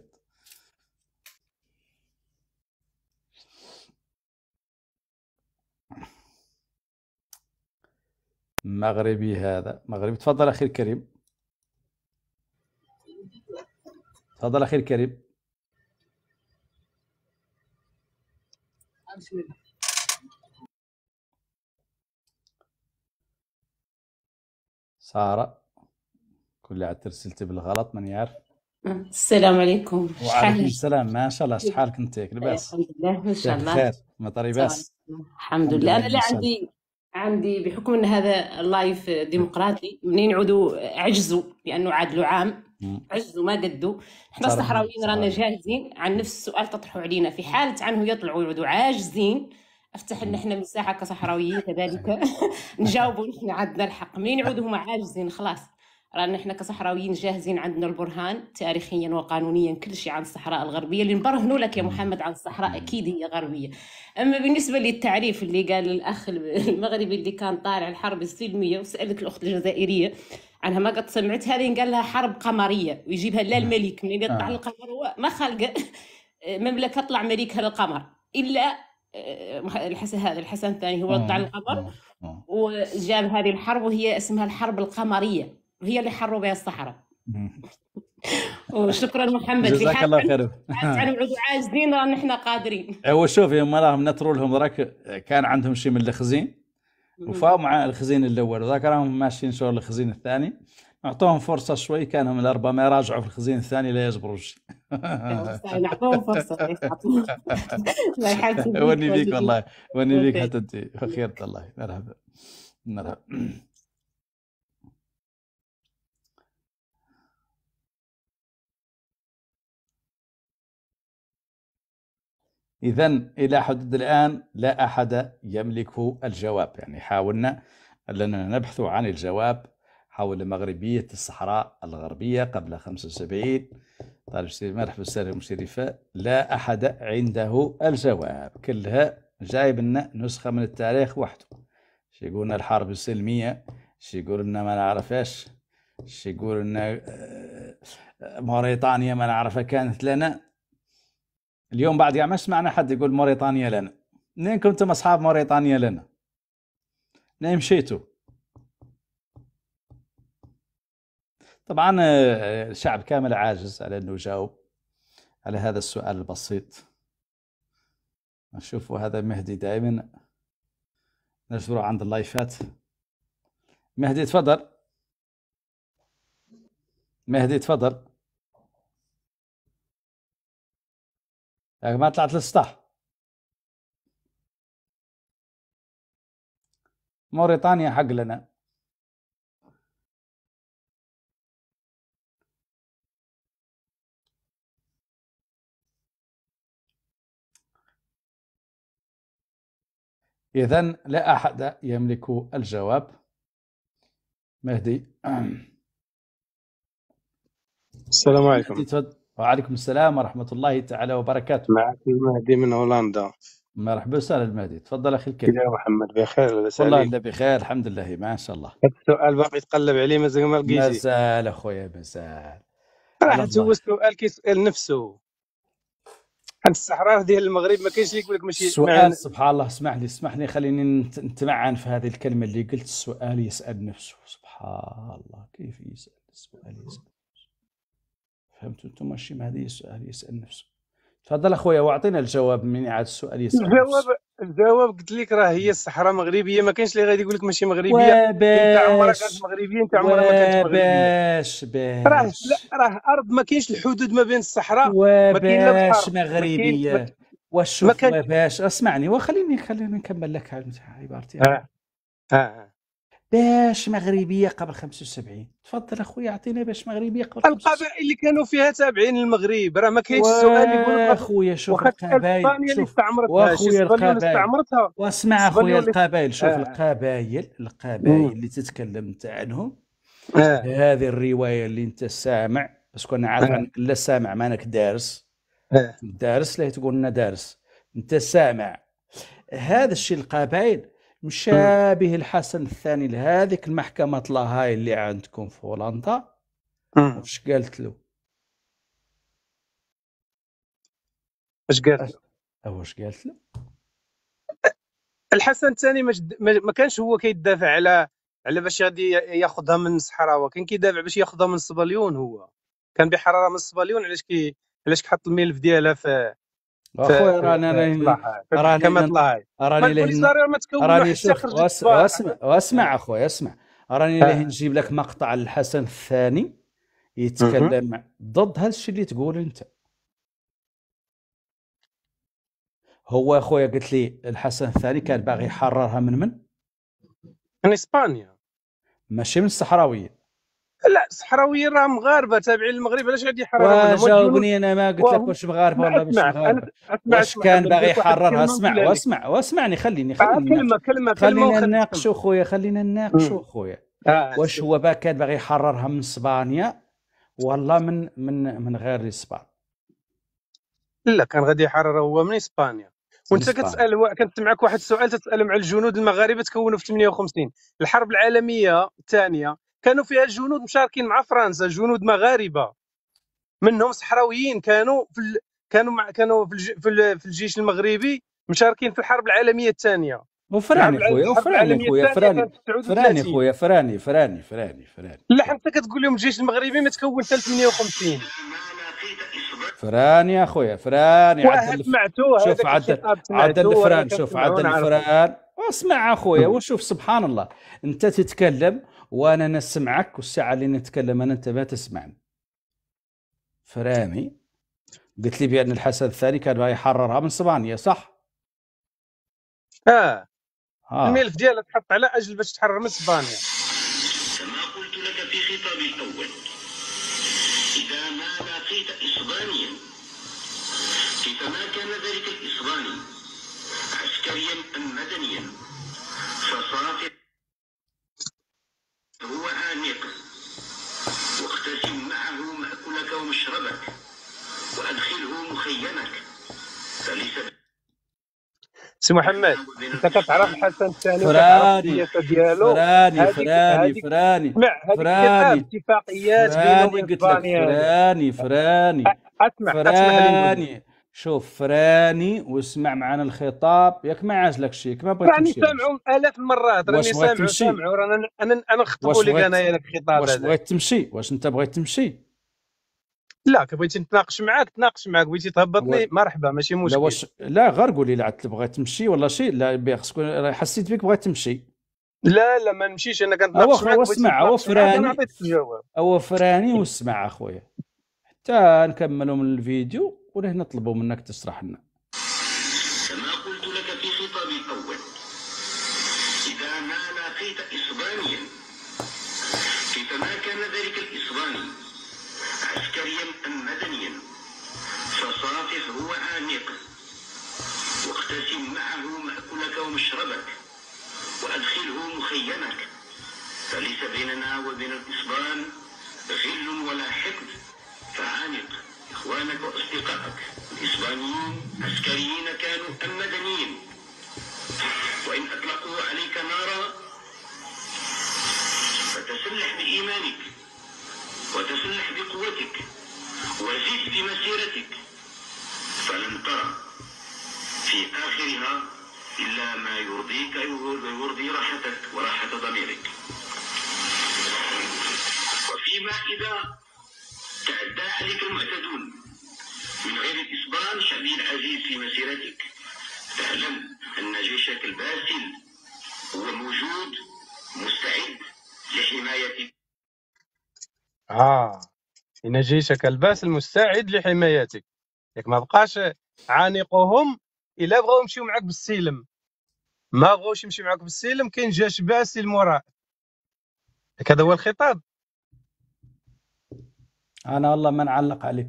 مغربي هذا مغربي تفضل اخي الكريم تفضل اخي الكريم ساره كل عاد ترسلتي بالغلط من يعرف السلام عليكم وعليكم السلام ما شاء الله شحالك انت لباس الحمد لله ان شاء الله بخير مطري باس الحمد لله انا لا عندي عندي بحكم ان هذا اللايف ديمقراطي منين عدوا عجزوا لانه عاد له عام عز ما قدوا حنا الصحراويين رانا جاهزين عن نفس السؤال تطرحوا علينا في حاله عنه يطلعوا يعودوا عاجزين افتح لنا احنا مساحه كصحراويين كذلك نجاوبوا نحن عندنا الحق منين يعودوا هما عاجزين خلاص رانا احنا كصحراويين جاهزين عندنا البرهان تاريخيا وقانونيا كل شيء عن الصحراء الغربيه اللي نبرهنوا لك يا محمد عن الصحراء اكيد هي غربيه اما بالنسبه للتعريف اللي قال الاخ المغربي اللي كان طالع الحرب السلميه وسالت الاخت الجزائريه عنها ما قد سمعت هذه قال لها حرب قمريه ويجيبها لا نعم. الملك من يطلع آه. نعم. القمر هو ما خلق مملكه طلع ملكها للقمر الا آه، الحسن هذا الحسن الثاني هو طلع نعم، القمر وجاب هذه الحرب وهي اسمها الحرب القمريه وهي اللي حروا بها الصحراء وشكرا محمد جزاك الله خير عاجزين رانا احنا قادرين هو أيوة، شوف يا راهم نترولهم لهم راك كان عندهم شيء من الخزين وفا مع الخزين الاول وذاك راهم ماشيين شغل الخزين الثاني اعطوهم فرصه شوي كانهم لربما يراجعوا في الخزين الثاني لا يجبروا شيء اعطوهم فرصه لا وني بيك والله وني بيك حتى انت خير الله مرحبا مرحبا إذا إلى حدود الآن لا أحد يملك الجواب يعني حاولنا أننا نبحث عن الجواب حول مغربية الصحراء الغربية قبل 75 طالب سيدي مرحبا السنة المشرفة لا أحد عنده الجواب كلها جايب لنا نسخة من التاريخ وحده شي يقولنا الحرب السلمية شي يقول لنا ما نعرفهاش شي يقول لنا آه، آه، موريتانيا ما نعرفها كانت لنا اليوم بعد يعني ما سمعنا حد يقول موريتانيا لنا منين كنتم اصحاب موريتانيا لنا منين نعم، مشيتوا طبعا آه، الشعب كامل عاجز على انه يجاوب على هذا السؤال البسيط نشوفوا هذا مهدي دائما نجبره عند اللايفات مهدي تفضل مهدي تفضل ياك ما طلعت للسطح موريتانيا حق لنا إذا لا أحد يملك الجواب مهدي السلام عليكم وعليكم السلام ورحمه الله تعالى وبركاته معك المهدي من هولندا مرحبا وسهلا المهدي تفضل اخي الكريم يا محمد بخير والله الا بخير الحمد لله ما شاء الله السؤال باقي يتقلب عليه مازال ما لقيتش مازال اخويا مازال راح هو السؤال كيسال نفسه عند الصحراء ديال المغرب ما كاينش اللي يقول لك ماشي السؤال سبحان الله اسمح لي اسمح لي خليني نتمعن في هذه الكلمه اللي قلت السؤال يسال نفسه سبحان الله كيف يسال السؤال يسال فهمتوا انتم ماشي مع هذه السؤال يسال نفسه تفضل اخويا واعطينا الجواب من عاد السؤال يسال الجواب الجواب قلت لك راه هي الصحراء مغربيه ما كاينش اللي غادي يقول لك ماشي مغربيه انت عمرك كانت مغربيه انت عمرك ما كانت مغربيه باش باش راه راه ارض ما كاينش الحدود ما بين الصحراء ما كاين لا بحر مغربيه واش باش اسمعني وخليني خليني نكمل لك عبارتي آه. آه. باش مغربيه قبل 75 تفضل اخويا اعطينا باش مغربيه قبل القبائل اللي كانوا فيها تابعين للمغرب راه ما كاينش السؤال اللي يقول اخويا شوف القبائل شوف اخويا القبائل واسمع اخويا القبائل شوف آه. القبائل القبائل اللي تتكلمت عنهم آه. هذه الروايه اللي انت سامع بس كنا عارف آه. انك لا سامع ما انك دارس آه. دارس لا تقول لنا دارس انت سامع هذا الشيء القبائل مشابه الحسن الثاني لهذيك المحكمة لاهاي اللي عندكم في هولندا آه. واش قالت له اش قالت له واش قالت له أه، الحسن الثاني ما كانش هو كيدافع على على باش غادي ياخذها من الصحراوه كان كيدافع باش ياخذها من الصباليون هو كان بحراره من الصباليون علاش كي علاش كحط الملف ديالها في آه، اخويا راني راني كما طلع راني راني شوف واسمع واسمع اخويا اسمع راني راني آه. نجيب لك مقطع الحسن الثاني يتكلم ضد هذا الشيء اللي تقول انت هو اخويا قلت لي الحسن الثاني كان باغي يحررها من من؟ من اسبانيا ماشي من الصحراويين لا الصحراويين راه مغاربه تابعين للمغرب علاش غادي يحرروا جاوبني انا ما قلت لك واش مغاربه ولا مش مغاربه واش كان باغي يحررها اسمع واسمع واسمعني خليني آه، خليني كلمه كلمه خلينا نناقشوا خويا خلينا نناقشوا خويا آه، واش هو كان باغي يحررها من اسبانيا ولا من من من غير اسبان لا كان غادي يحررها هو من اسبانيا وانت كتسال و... كنت معك واحد السؤال تسالهم مع الجنود المغاربه تكونوا في 58 الحرب العالميه الثانيه كانوا فيها جنود مشاركين مع فرنسا جنود مغاربه منهم صحراويين كانوا في ال... كانوا مع... كانوا في, الج... في, ال... في الجيش المغربي مشاركين في الحرب العالميه الثانيه وفراني خويا وفراني خويا فراني فراني خويا فراني فراني فراني فراني لا حتى كتقول لهم الجيش المغربي ما تكون حتى 58 فراني اخويا فراني عدل شوف عدل عدل الفران شوف عدل الفران واسمع اخويا وشوف سبحان الله انت تتكلم وانا نسمعك والساعه اللي نتكلم انا انت ما تسمعني فرامي قلت لي بان الحسن الثاني كان يحررها من صبانيه صح؟ اه, آه. الملف ديالها تحط على اجل باش تحرر من اسبانيا كما قلت لك في خطابي الاول اذا ما لقيت اسبانيا كيفما كان ذلك الاسباني عسكريا ام مدنيا فصافر هو انيق واقتسم معه مأكلك ومشربك وأدخله مخيمك فليس سي محمد انت كتعرف حسن الثاني فراني ديالو فراني فراني فراني فراني فراني اتفاقيات فراني فراني فراني اسمع اسمع شوف فراني واسمع معنا الخطاب ياك ما عاجلك شي ما بغيت راني سامعو الاف المرات راني سامعو سامعو انا انا نخطبو لك انايا لك الخطاب واش بغيت تمشي واش انت بغيت تمشي لا بغيتي نتناقش معاك تناقش معاك بغيتي تهبطني و... مرحبا ماشي مشكل لا واش لا غير قولي لا عاد بغيت تمشي ولا شي لا خصك حسيت بك بغيت تمشي لا لا ما نمشيش انا كنتناقش معاك واسمع هو فراني هو فراني واسمع اخويا حتى نكملوا من الفيديو وله نطلبه منك تشرح لنا كما قلت لك في خطابي الأول إذا ما لقيت إسبانيا كيف ما كان ذلك الإسباني عسكريا أم مدنيا فصافح هو عانق واقتسم معه مأكلك ومشربك وأدخله مخيمك فليس بيننا وبين الإسبان غل ولا حقد فعانق إخوانك وأصدقائك الإسبانيين عسكريين كانوا أم مدنيين وإن أطلقوا عليك نارا فتسلح بإيمانك وتسلح بقوتك وزد في مسيرتك فلن ترى في آخرها إلا ما يرضيك ويرضي راحتك وراحة ضميرك وفيما إذا ذلك المعتدون من غير إصبار شعبي عزيز في مسيرتك تعلم أن جيشك الباسل هو موجود مستعد لحمايتك آه إن جيشك الباسل مستعد لحمايتك ياك ما بقاش عانقوهم إلا بغاو يمشيو معك بالسلم ما بغاوش يمشيو معك بالسلم كاين جيش باسل موراك هذا هو الخطاب انا والله ما نعلق عليك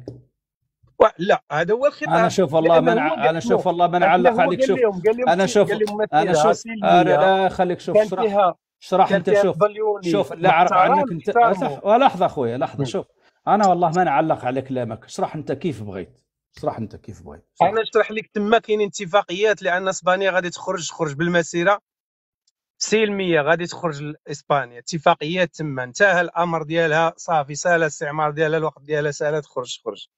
لا هذا هو الخطاب انا شوف والله من انا شوف والله ما نعلق عليك شوف انا شوف انا شوف انا لا خليك شوف اشرح اشرح انت شوف شوف لا اعرف عنك انت لحظه اخويا لحظه شوف انا والله ما نعلق على كلامك اشرح انت كيف بغيت اشرح انت كيف بغيت انا نشرح لك تما كاين اتفاقيات لان اسبانيا غادي تخرج تخرج بالمسيره سلميه غادي تخرج لاسبانيا اتفاقيات تما انتهى الامر ديالها صافي سال الاستعمار ديالها الوقت ديالها سال تخرج تخرج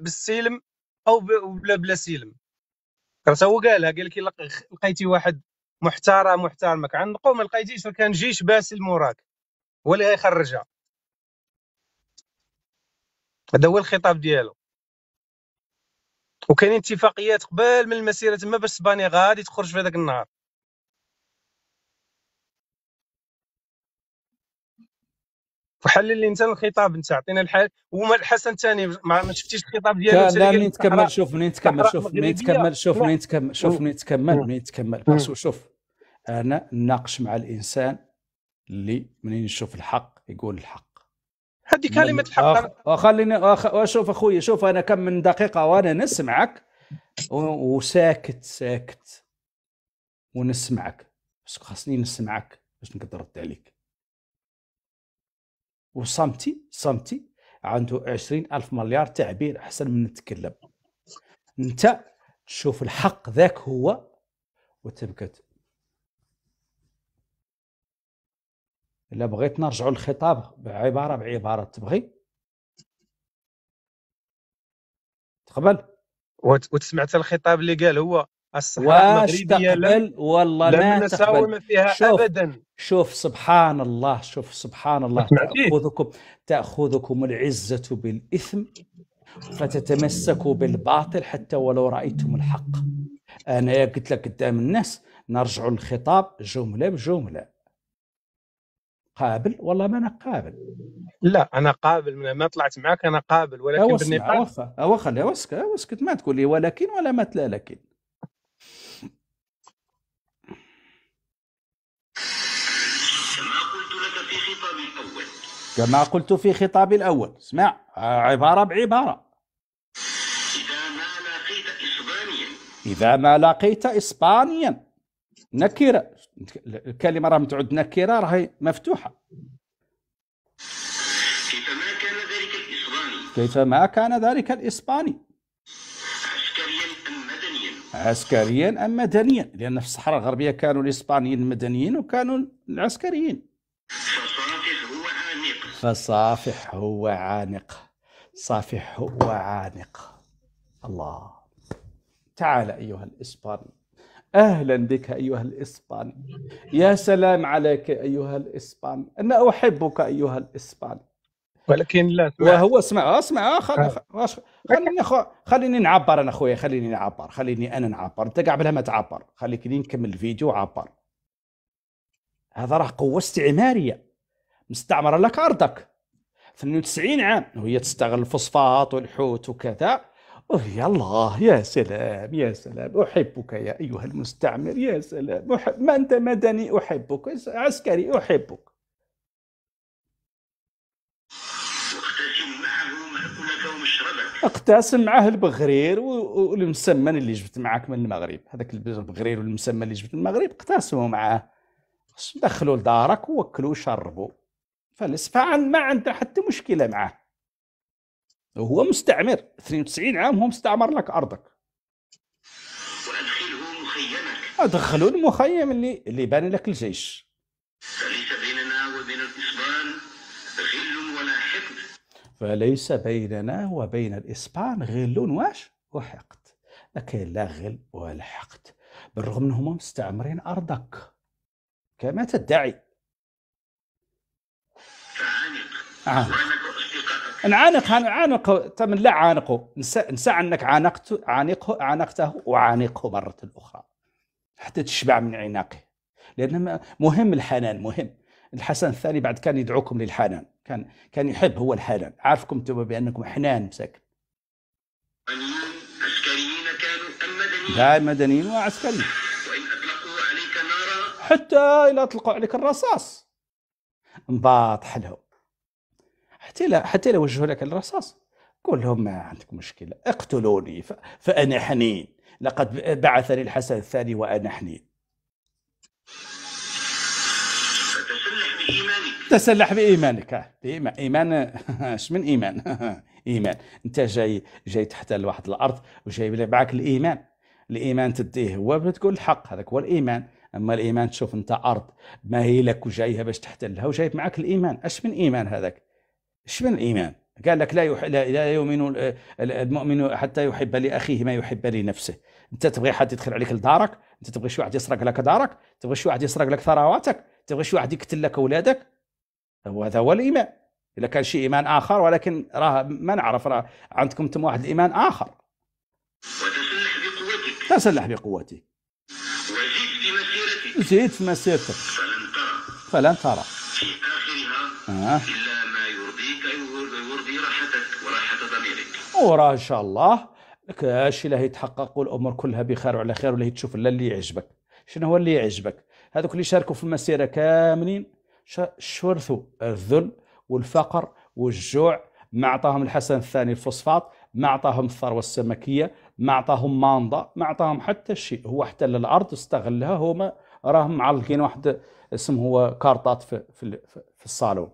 بالسلم او بلا بلا سلم راه هو قالها قال لك لقيتي واحد محترم محترمك عنقو ما لقيتيش كان جيش باسل موراك هو اللي غيخرجها هذا هو الخطاب ديالو وكاينين اتفاقيات قبل من المسيره تما باش اسبانيا غادي تخرج في هذاك النهار لي الانسان الخطاب انت عطينا الحال وما الحسن الثاني ما, شفتيش الخطاب ديالو لا منين تكمل شوف منين تكمل شوف منين تكمل شوف منين تكمل شوف منين تكمل منين تكمل باسكو شوف انا ناقش مع الانسان اللي منين يشوف الحق يقول الحق هذه كلمه الحق وخليني خليني شوف اخويا شوف انا كم من دقيقه وانا نسمعك وساكت ساكت ونسمعك بس خاصني نسمعك باش نقدر نرد عليك وصمتي صمتي عنده عشرين ألف مليار تعبير أحسن من نتكلم أنت تشوف الحق ذاك هو وتبكت إلا بغيت نرجع للخطاب بعبارة بعبارة تبغي تقبل وتسمعت الخطاب اللي قال هو الصحراء المغربية واش تقبل والله لا ما ما فيها شوف. أبدا شوف سبحان الله شوف سبحان الله تأخذكم تأخذكم العزة بالإثم فتتمسكوا بالباطل حتى ولو رأيتم الحق أنا قلت لك قدام الناس نرجع الخطاب جملة بجملة قابل والله ما أنا قابل لا أنا قابل من ما طلعت معك أنا قابل ولكن بالنقاش أو خلي أوسكت ما تقول لي ولكن ولا تلا لكن كما قلت في خطابي الأول اسمع عبارة بعبارة إذا ما لقيت إسبانيا إذا ما لقيت إسبانيا نكرة الكلمة راه متعود نكرة راهي مفتوحة كيفما كان ذلك الإسباني كيفما كان ذلك الإسباني عسكريا أم مدنيا عسكريا أم مدنيا لأن في الصحراء الغربية كانوا الإسبانيين المدنيين وكانوا العسكريين فصافح هو عانق صافح هو عانق الله تعال أيها الإسباني أهلا بك أيها الإسباني يا سلام عليك أيها الإسباني أنا أحبك أيها الإسباني ولكن لا سمعت. وهو اسمع اسمع آه، خليني آه. خليني نعبر انا خويا خليني نعبر خليني انا نعبر انت بلا ما تعبر خليك نكمل الفيديو وعبر هذا راه قوه استعماريه مستعمره لك ارضك 92 عام وهي تستغل الفوسفات والحوت وكذا الله يا سلام يا سلام احبك يا ايها المستعمر يا سلام أحب ما انت مدني احبك عسكري احبك اقتسم معاه البغرير والمسمن اللي جبت معك من المغرب هذاك البغرير والمسمن اللي جبت من المغرب اقتسموا معاه دخلوا لدارك ووكلوا وشربوا فالاسبان ما عنده حتى مشكلة معاه وهو مستعمر 92 عام هو مستعمر لك أرضك وأدخله مخيمك أدخلوا المخيم اللي اللي بان لك الجيش فليس بيننا وبين الإسبان غل ولا حقد فليس بيننا وبين الإسبان غل واش وحقد لكن لا غل ولا حقد بالرغم أنهم مستعمرين أرضك كما تدعي آه. عانق نعانق عانق من لا عانقه انسى انسى انك عانقت عانقه عانقته وعانقه مره اخرى حتى تشبع من عناقه لان مهم الحنان مهم الحسن الثاني بعد كان يدعوكم للحنان كان كان يحب هو الحنان عارفكم انتم بانكم حنان مساكن مدنيين لا مدنيين وعسكريين وان اطلقوا عليك حتى الى اطلقوا عليك الرصاص انباط حلو حتى لا حتى لو وجهوا لك الرصاص قول لهم ما عندك مشكله اقتلوني فانا حنين لقد بعثني الحسن الثاني وانا حنين تسلح بايمانك آه، ايمان اش من ايمان ايمان انت جاي جاي تحتل واحد الارض وجاي معك الايمان الايمان تديه هو بتقول الحق هذاك هو الايمان اما الايمان تشوف انت ارض ما هي لك وجايها باش تحتلها وجايب معك الايمان اش من ايمان هذاك ايش من الايمان قال لك لا يح... لا يؤمن المؤمن حتى يحب لاخيه ما يحب لنفسه انت تبغي حد يدخل عليك لدارك انت تبغي شي واحد يسرق لك دارك تبغي شي واحد يسرق لك ثرواتك تبغي شي واحد يقتل لك اولادك هذا هو الايمان اذا كان شيء ايمان اخر ولكن راه ما نعرف راه عندكم انتم واحد الايمان اخر وتسلح بقوتك تسلح بقوتك وزيد في مسيرتك زيد في مسيرتك فلن ترى فلن ترى في اخرها آه. الا ضميرك وراه ان شاء الله كاش هادشي اللي يتحقق والامور كلها بخير وعلى خير ولا تشوف الا اللي يعجبك شنو هو اللي يعجبك هذوك اللي شاركوا في المسيره كاملين شورثوا الذل والفقر والجوع ما اعطاهم الحسن الثاني الفوسفات ما اعطاهم الثروه السمكيه ما اعطاهم مانضه ما اعطاهم حتى شيء هو احتل الارض استغلها هما راهم معلقين واحد اسم هو كارطات في في, في الصالون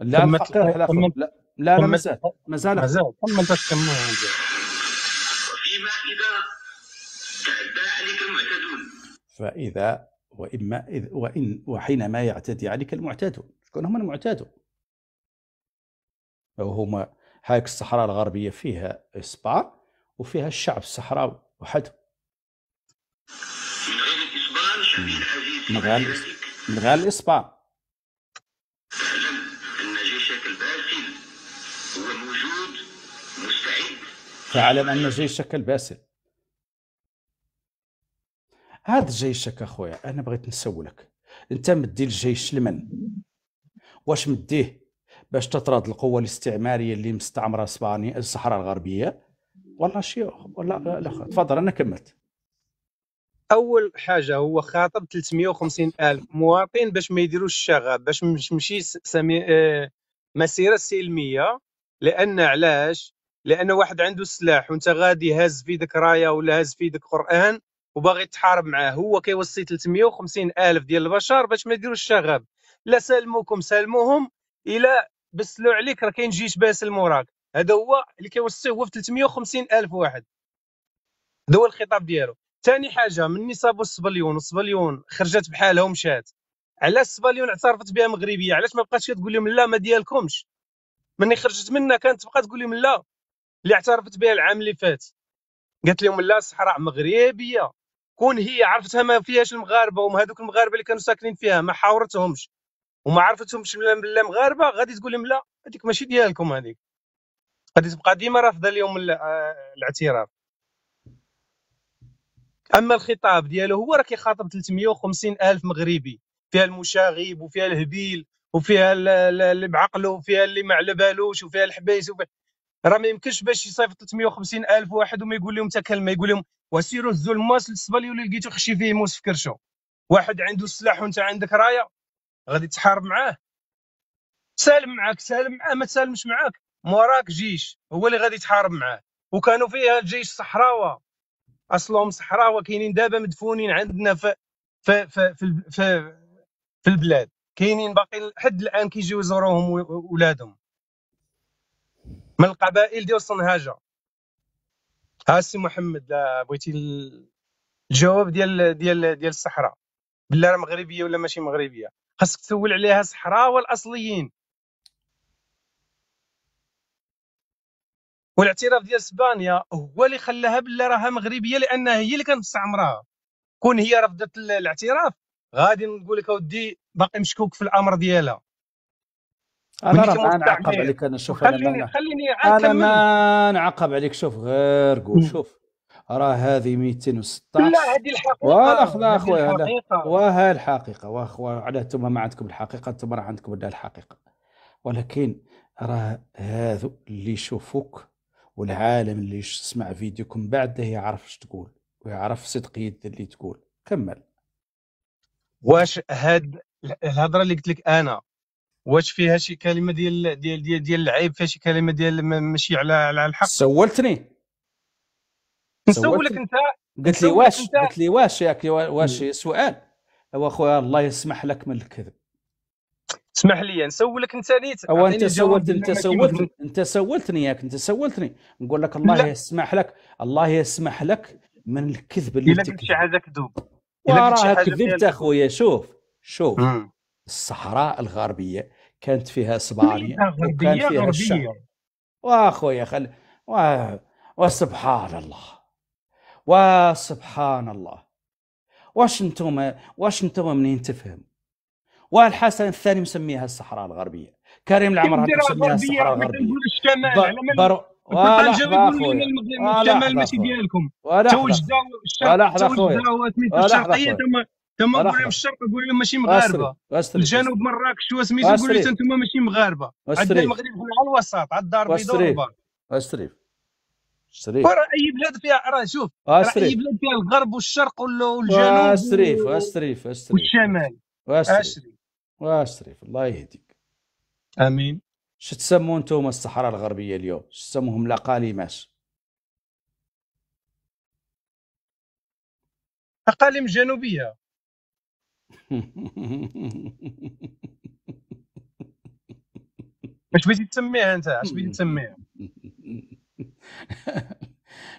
لا الفقير لا لا لا مازال مازال مازال زال ما كمل باش فيما إذا تعدى عليك المعتدون فإذا وإما إذ وإن وحينما يعتدي عليك المعتدون شكون هما المعتدون وهما هاك الصحراء الغربية فيها اسبا وفيها الشعب الصحراوي وحده من غير الإسبار من غير الاسبان فاعلم أن جيشك الباسل هذا جيشك أخويا أنا بغيت نسولك أنت مدي الجيش لمن واش مديه باش تطرد القوة الاستعمارية اللي مستعمرة اسبانيا الصحراء الغربية والله شيء ولا لا, تفضل أنا كملت اول حاجه هو خاطب 350 الف مواطن باش ما يديروش الشغب باش مش مشي سمي... آه، مسيره سلميه لان علاش لان واحد عنده سلاح وانت غادي هاز في يدك رايه ولا هاز في يدك قران وباغي تحارب معاه هو كيوصي 350 الف ديال البشر باش ما يديروش الشغب لا سلموكم سلموهم الى بسلو عليك راه كاين جيش باسل موراك هذا هو اللي كيوصي هو في 350 الف واحد هذا هو الخطاب ديالو ثاني حاجه مني صابوا الصبليون والسبليون خرجت بحالها ومشات علاش الصبليون اعترفت بها مغربيه علاش ما بقاتش تقول لهم لا ما ديالكمش مني خرجت منها كانت تبقى تقول لهم لا اللي اعترفت بها العام اللي فات قالت لهم لا الصحراء مغربيه كون هي عرفتها ما فيهاش المغاربه وما هذوك المغاربه اللي كانوا ساكنين فيها ما حاورتهمش وما عرفتهمش لا مغاربه غادي تقول لهم لا هذيك ماشي ديالكم هذيك غادي تبقى ديما رافضه لهم آه، الاعتراف اما الخطاب ديالو هو راه كيخاطب 350 الف مغربي فيها المشاغب وفيها الهبيل وفيها اللي بعقله وفيها اللي ما على بالوش وفيها الحبايس وفيها راه ما يمكنش باش يصيفط 350 الف واحد وما يقول لهم حتى كلمه يقول لهم وسيروا هزوا الماس للسبالي ولا لقيتو خشي فيه موس في كرشو واحد عنده السلاح وانت عندك رايه غادي تحارب معاه سالم معاك سالم معاه ما تسالمش معاك موراك جيش هو اللي غادي تحارب معاه وكانوا فيها الجيش صحراوه اصلهم صحراوه كاينين دابا مدفونين عندنا في في في في, في, في البلاد كاينين باقي لحد الان كيجيو يزوروهم ولادهم من القبائل ديال صنهاجه ها سي محمد بغيتي الجواب ديال ديال ديال الصحراء بلا راه مغربيه ولا ماشي مغربيه خاصك تسول عليها صحراء والاصليين والاعتراف ديال اسبانيا هو اللي خلاها بلا راها مغربيه لانها هي اللي كانت مستعمره كون هي رفضت الاعتراف غادي نقول لك اودي باقي مشكوك في الامر ديالها انا راه ما نعقب عليك انا شوف خليني انا خليني انا ما نعقب عليك شوف غير قول شوف راه هذه 216 لا هذه الحقيقه ولا خذا اخويا وها الحقيقه واخو على انتم ما عندكم الحقيقه انتم راه عندكم لا الحقيقه ولكن راه هذو اللي يشوفوك والعالم اللي يسمع فيديوكم بعد يعرف اش تقول ويعرف صدق يد اللي تقول كمل واش هاد الهضره اللي قلت لك انا واش فيها شي كلمه ديال ديال ديال, ديال العيب فيها شي كلمه ديال ماشي على على الحق سولتني نسولك انت قلت لي واش قلت لي واش ياك واش سؤال او اخويا الله يسمح لك من الكذب اسمح لي نسولك انت نيت او انت سولت انت سولت انت سولتني ياك انت سولتني نقول لك الله لا. يسمح لك الله يسمح لك من الكذب اللي تكذب شي حاجه كذوب وراه كذبت اخويا شوف شوف مم. الصحراء الغربيه كانت فيها صباريه وكان فيها غربيه واخويا خل و... وسبحان الله وسبحان الله واش انتم واش انتم منين تفهم والحسن الثاني مسميها الصحراء الغربيه كريم العمر مسميها الصحراء الغربيه برو ولحظة أخويا الشمال ماشي ديالكم تو جدة الشرقية تما تما نقول لهم الشرق نقول لهم ماشي مغاربه أسري. الجنوب مراكش وسميتو نقول لهم انتم ماشي مغاربه عندنا المغرب هنا على الوسط على الدار البيضاء والبر اشريف اشريف راه اي بلاد فيها راه شوف اي بلاد فيها الغرب والشرق والجنوب اشريف اشريف اشريف والشمال اشريف اشريف الله يهديك امين شو تسموا انتم الصحراء الغربيه اليوم شو تسموهم الاقاليمات اقاليم جنوبيه اش بغيتي تسميها انت اش بغيتي تسميها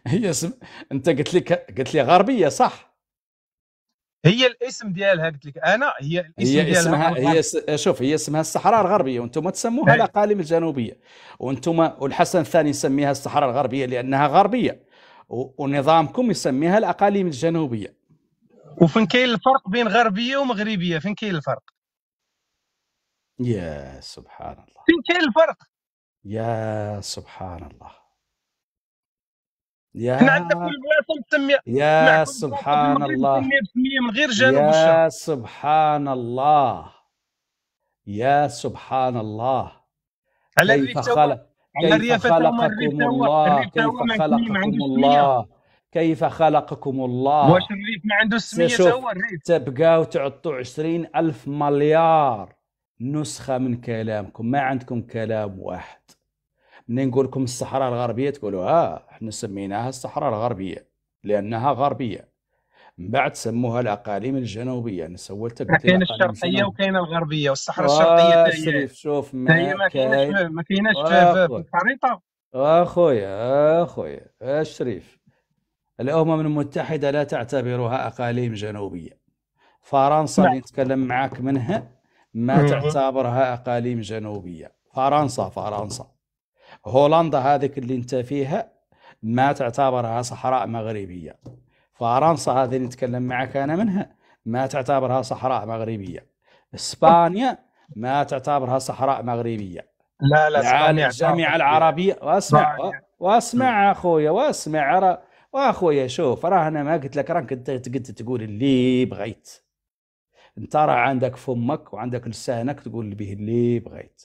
هي سم... انت قلت لي قلت لي غربيه صح هي الاسم ديالها قلت لك انا هي الاسم هي ديالها اسمها هي س... شوف هي اسمها الصحراء الغربيه وانتم تسموها الاقاليم الجنوبيه وانتم والحسن الثاني يسميها الصحراء الغربيه لانها غربيه و... ونظامكم يسميها الاقاليم الجنوبيه وفين كاين الفرق بين غربيه ومغربيه فين كاين الفرق يا سبحان الله فين كاين الفرق يا سبحان الله يا احنا عندنا كل بلاصه مسميه يا سبحان الله من غير جنوب يا سبحان الله يا سبحان الله على كيف خلق كيف خلقكم الله كيف خلقكم الله كيف خلقكم الله واش الريف ما عنده السميه هو الريف تبقاو تعطوا 20 ألف مليار نسخه من كلامكم ما عندكم كلام واحد منين نقول لكم الصحراء الغربيه تقولوا ها آه، احنا سميناها الصحراء الغربيه لانها غربيه من بعد سموها الاقاليم الجنوبيه انا سولت كاين الشرقيه وكاين الغربيه والصحراء الشرقيه تاهي شوف ما كاينش ما كايناش في الخريطه اخويا آه، اخويا الشريف آه، الأمم المتحدة لا تعتبرها أقاليم جنوبية فرنسا اللي نعم. نتكلم معاك منها ما تعتبرها أقاليم جنوبية فرنسا فرنسا هولندا هذيك اللي انت فيها ما تعتبرها صحراء مغربية فرنسا هذه اللي نتكلم معك أنا منها ما تعتبرها صحراء مغربية إسبانيا ما تعتبرها صحراء مغربية لا لا الجامعة العربية واسمع نعم. واسمع اخويا واسمع واخويا شوف راه انا ما قلت لك راك انت قد تقول اللي بغيت انت راه عندك فمك وعندك لسانك تقول به اللي بغيت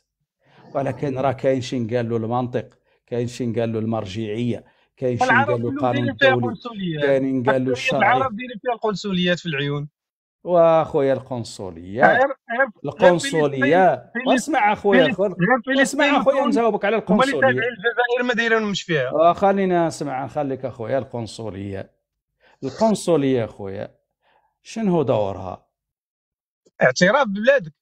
ولكن راه كاين شين قال له المنطق كاين شين قال له المرجعيه كاين شين قال له القانون الدولي كاين قال له الشرعي العرب دايرين فيها القنصليات في العيون واخويا القنصليه القنصليه واسمع اخويا اسمع اخويا نجاوبك على القنصليه الجزائر ما دايره نمشي فيها آه، خلينا نسمع خليك اخويا القنصليه القنصليه اخويا شنو هو دورها؟ اعتراف ببلادك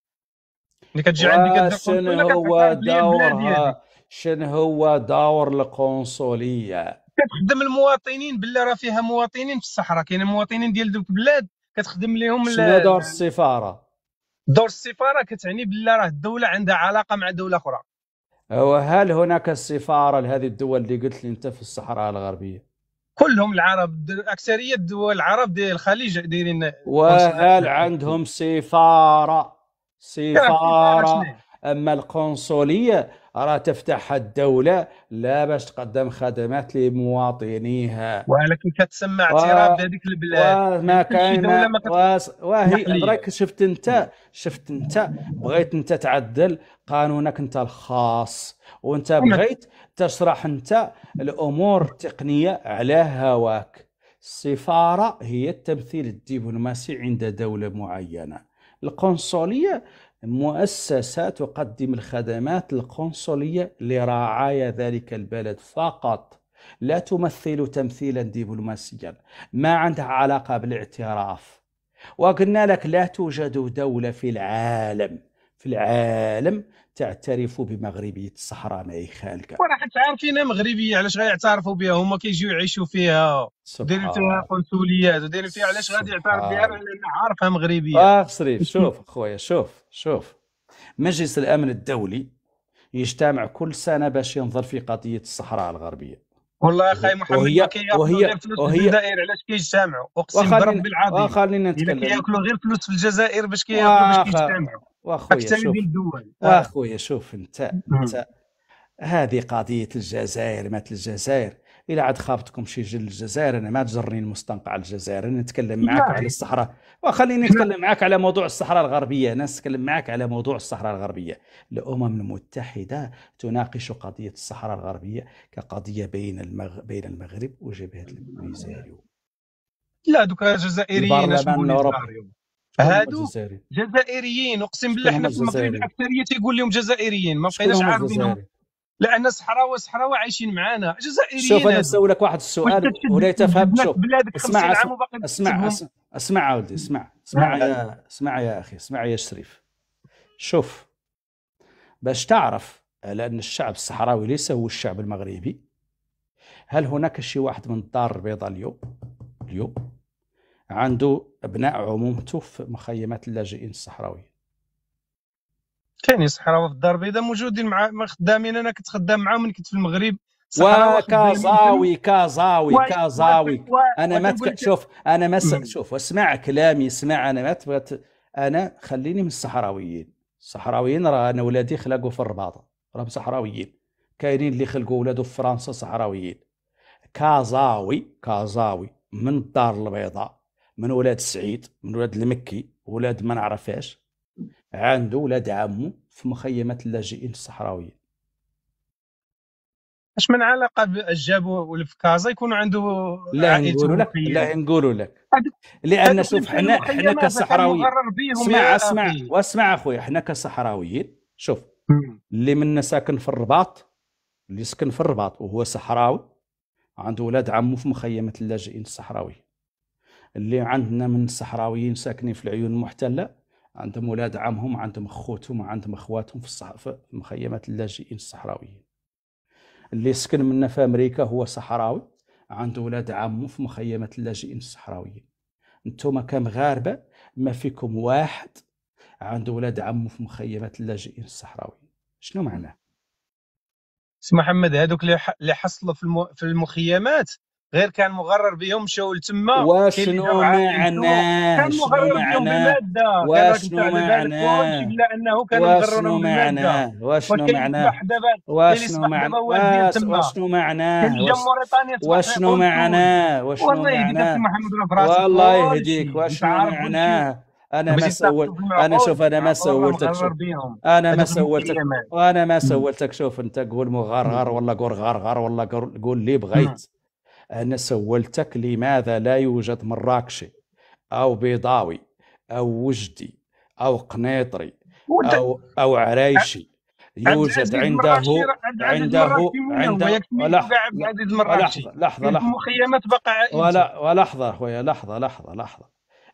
اللي كتجي عندك شنو هو دورها؟ شنو هو دور القنصليه؟ كتخدم المواطنين بالله راه فيها مواطنين في الصحراء كاين مواطنين ديال دوك البلاد كتخدم لهم شنو دور السفاره دور السفاره كتعني بالله راه الدوله عندها علاقه مع دوله اخرى وهل هناك سفاره لهذه الدول اللي قلت لي انت في الصحراء الغربيه كلهم العرب اكثريه الدول العرب ديال الخليج دايرين وهل عندهم سفاره سفاره اما القنصليه راه تفتحها الدوله لا باش تقدم خدمات لمواطنيها ولكن كتسمى اعتراف بهذيك البلاد ما كاين ما وهي راك شفت انت شفت انت بغيت انت تعدل قانونك انت الخاص وانت بغيت تشرح انت الامور التقنيه على هواك السفاره هي التمثيل الدبلوماسي عند دوله معينه القنصليه مؤسسة تقدم الخدمات القنصلية لرعايا ذلك البلد فقط لا تمثل تمثيلا دبلوماسيا ما عندها علاقة بالاعتراف وقلنا لك لا توجد دولة في العالم في العالم تعترف بمغربيه الصحراء ما يخالك وراه حتى عارفينها مغربيه علاش غيعترفوا بها هما كيجيو يعيشوا فيها دايرين فيها قنصليات ودايرين فيها علاش غادي يعترف بها لان عارفها مغربيه اخ آه، صريف شوف خويا شوف شوف مجلس الامن الدولي يجتمع كل سنه باش ينظر في قضيه الصحراء الغربيه والله اخي محمد وهي وهي وهي الجزائر علاش كيجتمعوا اقسم برب العظيم خلينا نتكلم ياكلوا غير فلوس في الجزائر باش كياكلوا باش كيجتمعوا واخويا شوف آه. واخويا شوف انت انت هذه قضيه الجزائر مات الجزائر الى عاد خابطكم شي جل الجزائر انا ما تجرني المستنقع على الجزائر انا نتكلم معك على الصحراء وخليني نتكلم معك على موضوع الصحراء الغربيه انا نتكلم معك على موضوع الصحراء الغربيه الامم المتحده تناقش قضيه الصحراء الغربيه كقضيه بين المغ... بين المغرب وجبهه البوليزاريو لا دوكا الجزائريين البرلمان الاوروبي هادو جزائريين اقسم بالله حنا في المغرب الاكثريه تيقول لهم جزائريين ما بقيناش عارفينهم لان صحراوه صحراوه عايشين معانا جزائريين شوف انا نسولك واحد السؤال ولا تفهم شوف اسمع اسمع اسمع اسمع عاودي اسمع اسمع يا اسمع يا اخي اسمع يا شريف شوف باش تعرف على ان الشعب الصحراوي ليس هو الشعب المغربي هل هناك شي واحد من الدار البيضاء اليوم اليوم عنده ابناء عمومته في مخيمات اللاجئين الصحراويين كاين الصحراوي في الدار البيضاء موجودين مع خدامين انا كنت خدام معاهم من كنت في المغرب وكازاوي كازاوي كازاوي انا ما شوف انا ما شوف اسمع كلامي اسمع انا ما تبغى انا خليني من الصحراويين الصحراويين راه انا ولادي خلقوا في الرباط راهم صحراويين كاينين اللي خلقوا ولادو في فرنسا صحراويين كازاوي كازاوي من الدار البيضاء من ولاد السعيد من ولاد المكي ولاد ما نعرفاش عنده ولاد عمو في مخيمات اللاجئين الصحراويين اش من علاقه بالجاب والفكازا يكون عنده لا نقولوا لك لا نقولوا لك لان شوف حنا حنا كصحراويين اسمع اسمع واسمع اخويا حنا كصحراويين شوف اللي منا ساكن في الرباط اللي سكن في الرباط وهو صحراوي عنده ولاد عمو في مخيمات اللاجئين الصحراويين اللي عندنا من الصحراويين ساكنين في العيون المحتله عندهم اولاد عمهم عندهم اخوتهم وعندهم اخواتهم في, الصحف مخيمات اللاجئين الصحراويين اللي سكن منا في امريكا هو صحراوي عنده اولاد عمه في مخيمات اللاجئين الصحراويين انتم كمغاربه ما فيكم واحد عنده اولاد عمه في مخيمات اللاجئين الصحراويين شنو معناه؟ سي محمد هذوك اللي حصلوا في المخيمات غير كان مغرر بهم شو لتما وشنو معناه كان مغرر بهم بالماده وشنو معناه وشنو معناه كان مغرر وشنو معناه وشنو معناه وشنو معناه وشنو معناه وشنو معناه والله يهديك وشنو معناه انا ما سولت انا شوف انا ما سولتك شوف انا ما سولتك وانا ما سولتك شوف انت قول مغرغر ولا قول غرغر ولا قول اللي بغيت أنا سولتك لماذا لا يوجد مراكشي أو بيضاوي أو وجدي أو قنيطري أو أو عرايشي يوجد عنده عنده عنده لحظة لحظة لحظة مخيمات بقع ولا ولحظة خويا لحظة لحظة لحظة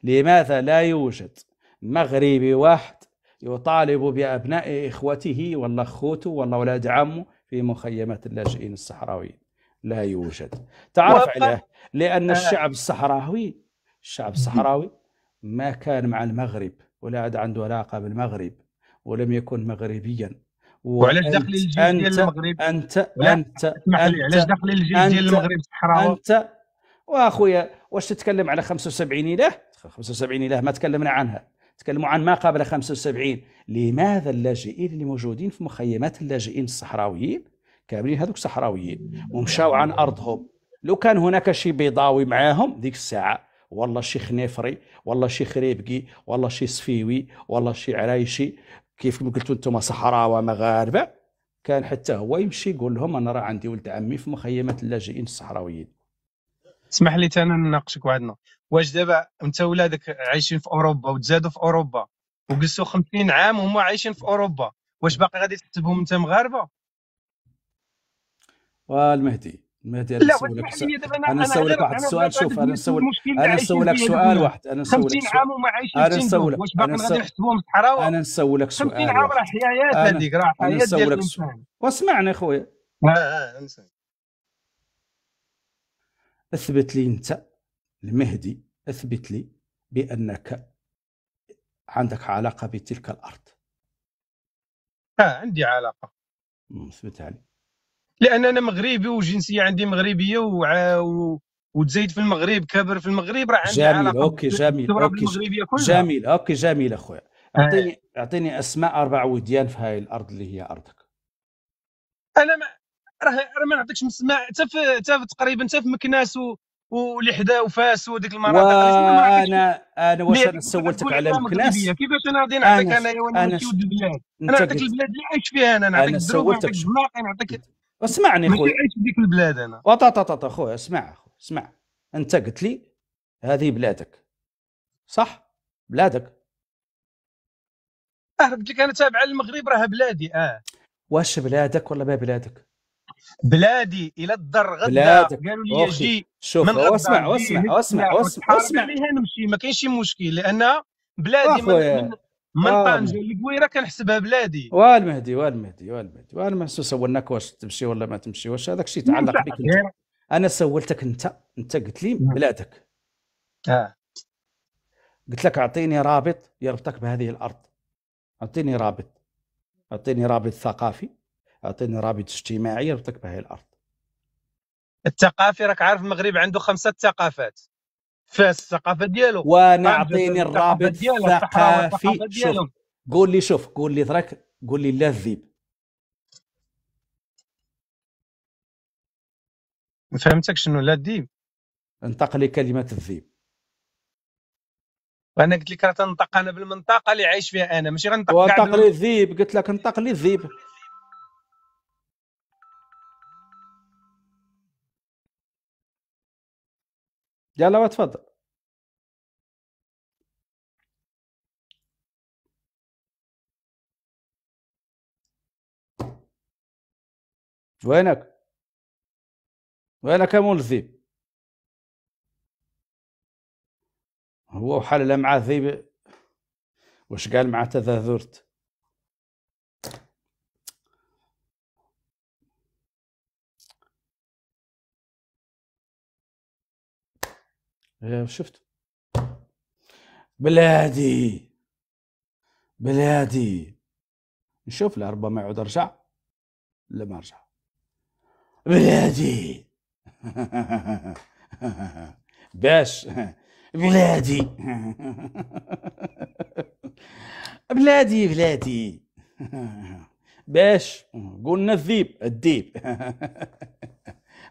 لماذا لا يوجد مغربي واحد يطالب بأبناء إخوته ولا خوته ولا أولاد عمه في مخيمات اللاجئين الصحراويين لا يوجد تعرف عليه لأن آه. الشعب الصحراوي الشعب الصحراوي ما كان مع المغرب ولا عاد عنده علاقة بالمغرب ولم يكن مغربيا وعلاش دخل الجيش ديال المغرب انت انت انت علاش دخل الجيش ديال المغرب صحراوي انت واخويا واش تتكلم على 75 اله 75 اله ما تكلمنا عنها تكلموا عن ما قبل 75 لماذا اللاجئين اللي موجودين في مخيمات اللاجئين الصحراويين كاملين هذوك صحراويين ومشاو عن ارضهم لو كان هناك شي بيضاوي معاهم ديك الساعه والله شي خنيفري والله شي خريبكي والله شي صفيوي والله شي عرايشي كيف ما قلتوا انتم صحراوه مغاربه كان حتى هو يمشي يقول لهم انا راه عندي ولد عمي في مخيمات اللاجئين الصحراويين اسمح لي انا نناقشك النقطه واش دابا انت ولادك عايشين في اوروبا وتزادوا في اوروبا وجلسوا 50 عام وهم عايشين في اوروبا واش باقي غادي تحسبهم انت مغاربه والمهدي المهدي انا نسولك انا نسولك واحد السؤال شوف انا نسولك انا نسولك سؤال واحد انا نسولك 50 عام وما عايشين انا نسولك واش باقي غادي يحسبوهم صحراء انا نسولك سؤال 50 عام راه حياة هذيك راه حياة نسولك سؤال واسمعني خويا آه، آه، آه، اثبت لي انت المهدي اثبت لي بانك عندك علاقه بتلك الارض اه عندي علاقه اثبتها لي لان انا مغربي وجنسيه عندي مغربيه و... وتزايد في المغرب كابر في المغرب راه عندي جميل علاقة اوكي جميل اوكي جميل اوكي جميل اخويا آه. اعطيني اعطيني اسماء اربع وديان في هاي الارض اللي هي ارضك انا ما راه ما نعطيكش مسمع حتى في تقريبا حتى في مكناس و... واللي حدا وفاس وديك المناطق انا انا واش انا سولتك على مكناس كيفاش انا غادي نعطيك انا انا انا نعطيك البلاد اللي عايش فيها انا نعطيك الدروب نعطيك نعطيك اسمعني خويا ما في ديك البلاد انا وطاطا خويا اسمع خويا اسمع انت قلت لي هذه بلادك صح بلادك اه قلت لك انا تابع للمغرب راها بلادي اه واش بلادك ولا ما بلادك بلادي الى الدار غدا قالوا لي جي شوف اسمع اسمع اسمع اسمع اسمع نمشي ما كاينش شي مشكل لان بلادي أه، من من طنجه لكويره كنحسبها بلادي والمهدي والمهدي والمهدي وانا ما سولناك واش تمشي ولا ما تمشيوش هذاك الشيء يتعلق بك انت انا سولتك انت انت قلت لي بلادك اه قلت لك اعطيني رابط يربطك بهذه الارض اعطيني رابط اعطيني رابط ثقافي اعطيني رابط اجتماعي يربطك بهذه الارض الثقافي راك عارف المغرب عنده خمسه ثقافات في الثقافه ديالو ونعطيني الرابط الثقافي شوف قول لي شوف قول لي درك قول لي لا الذيب ما فهمتك شنو لا الذيب انطق لي كلمه الذيب وانا قلت لك راه تنطق انا بالمنطقه اللي عايش فيها انا ماشي غنطق كاع وانطق لي الذيب قلت لك انطق لي الذيب يلا وتفضل وينك وينك يا مول الذيب هو حال الامعاء الذيب واش قال مع تذاذرت آه، شفت بلادي بلادي نشوف لا ربما يعود ارجع لا ما ارجع بلادي باش بلادي بلادي بلادي باش قلنا الذيب الديب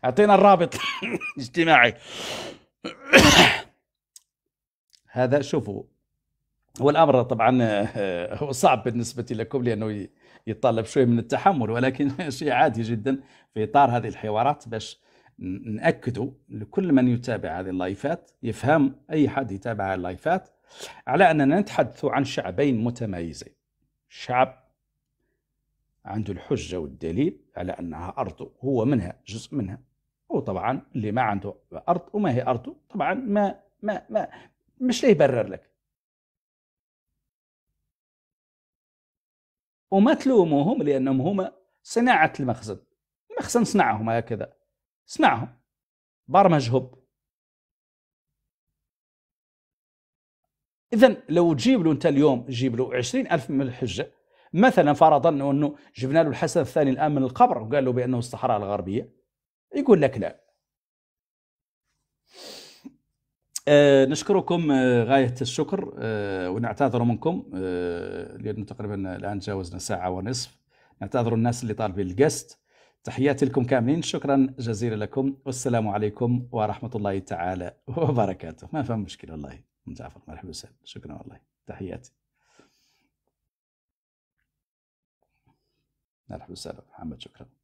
اعطينا الرابط الاجتماعي هذا شوفوا والامر طبعا آه، هو صعب بالنسبه لكم لانه يتطلب شويه من التحمل ولكن شيء عادي جدا في اطار هذه الحوارات باش ناكدوا لكل من يتابع هذه اللايفات يفهم اي حد يتابع اللايفات على اننا نتحدث عن شعبين متميزين شعب عنده الحجه والدليل على انها ارضه هو منها جزء منها وطبعا اللي ما عنده ارض وما هي ارضه طبعا ما ما ما مش ليه يبرر لك وما تلوموهم لانهم هم صناعه المخزن المخزن صنعهم هكذا صنعهم برمجهم اذا لو تجيب له انت اليوم تجيب له 20000 من الحجه مثلا فرضا انه جبنا له الحسن الثاني الان من القبر وقال له بانه الصحراء الغربيه يقول لك لا أه نشكركم آه، غاية الشكر أه ونعتذر منكم أه لأنه تقريبا الآن تجاوزنا ساعة ونصف نعتذر الناس اللي طالبين الجست تحياتي لكم كاملين شكرا جزيلا لكم والسلام عليكم ورحمة الله تعالى وبركاته ما فهم مشكلة والله جعفر مرحبا وسهلا شكرا والله تحياتي مرحبا وسهلا محمد شكرا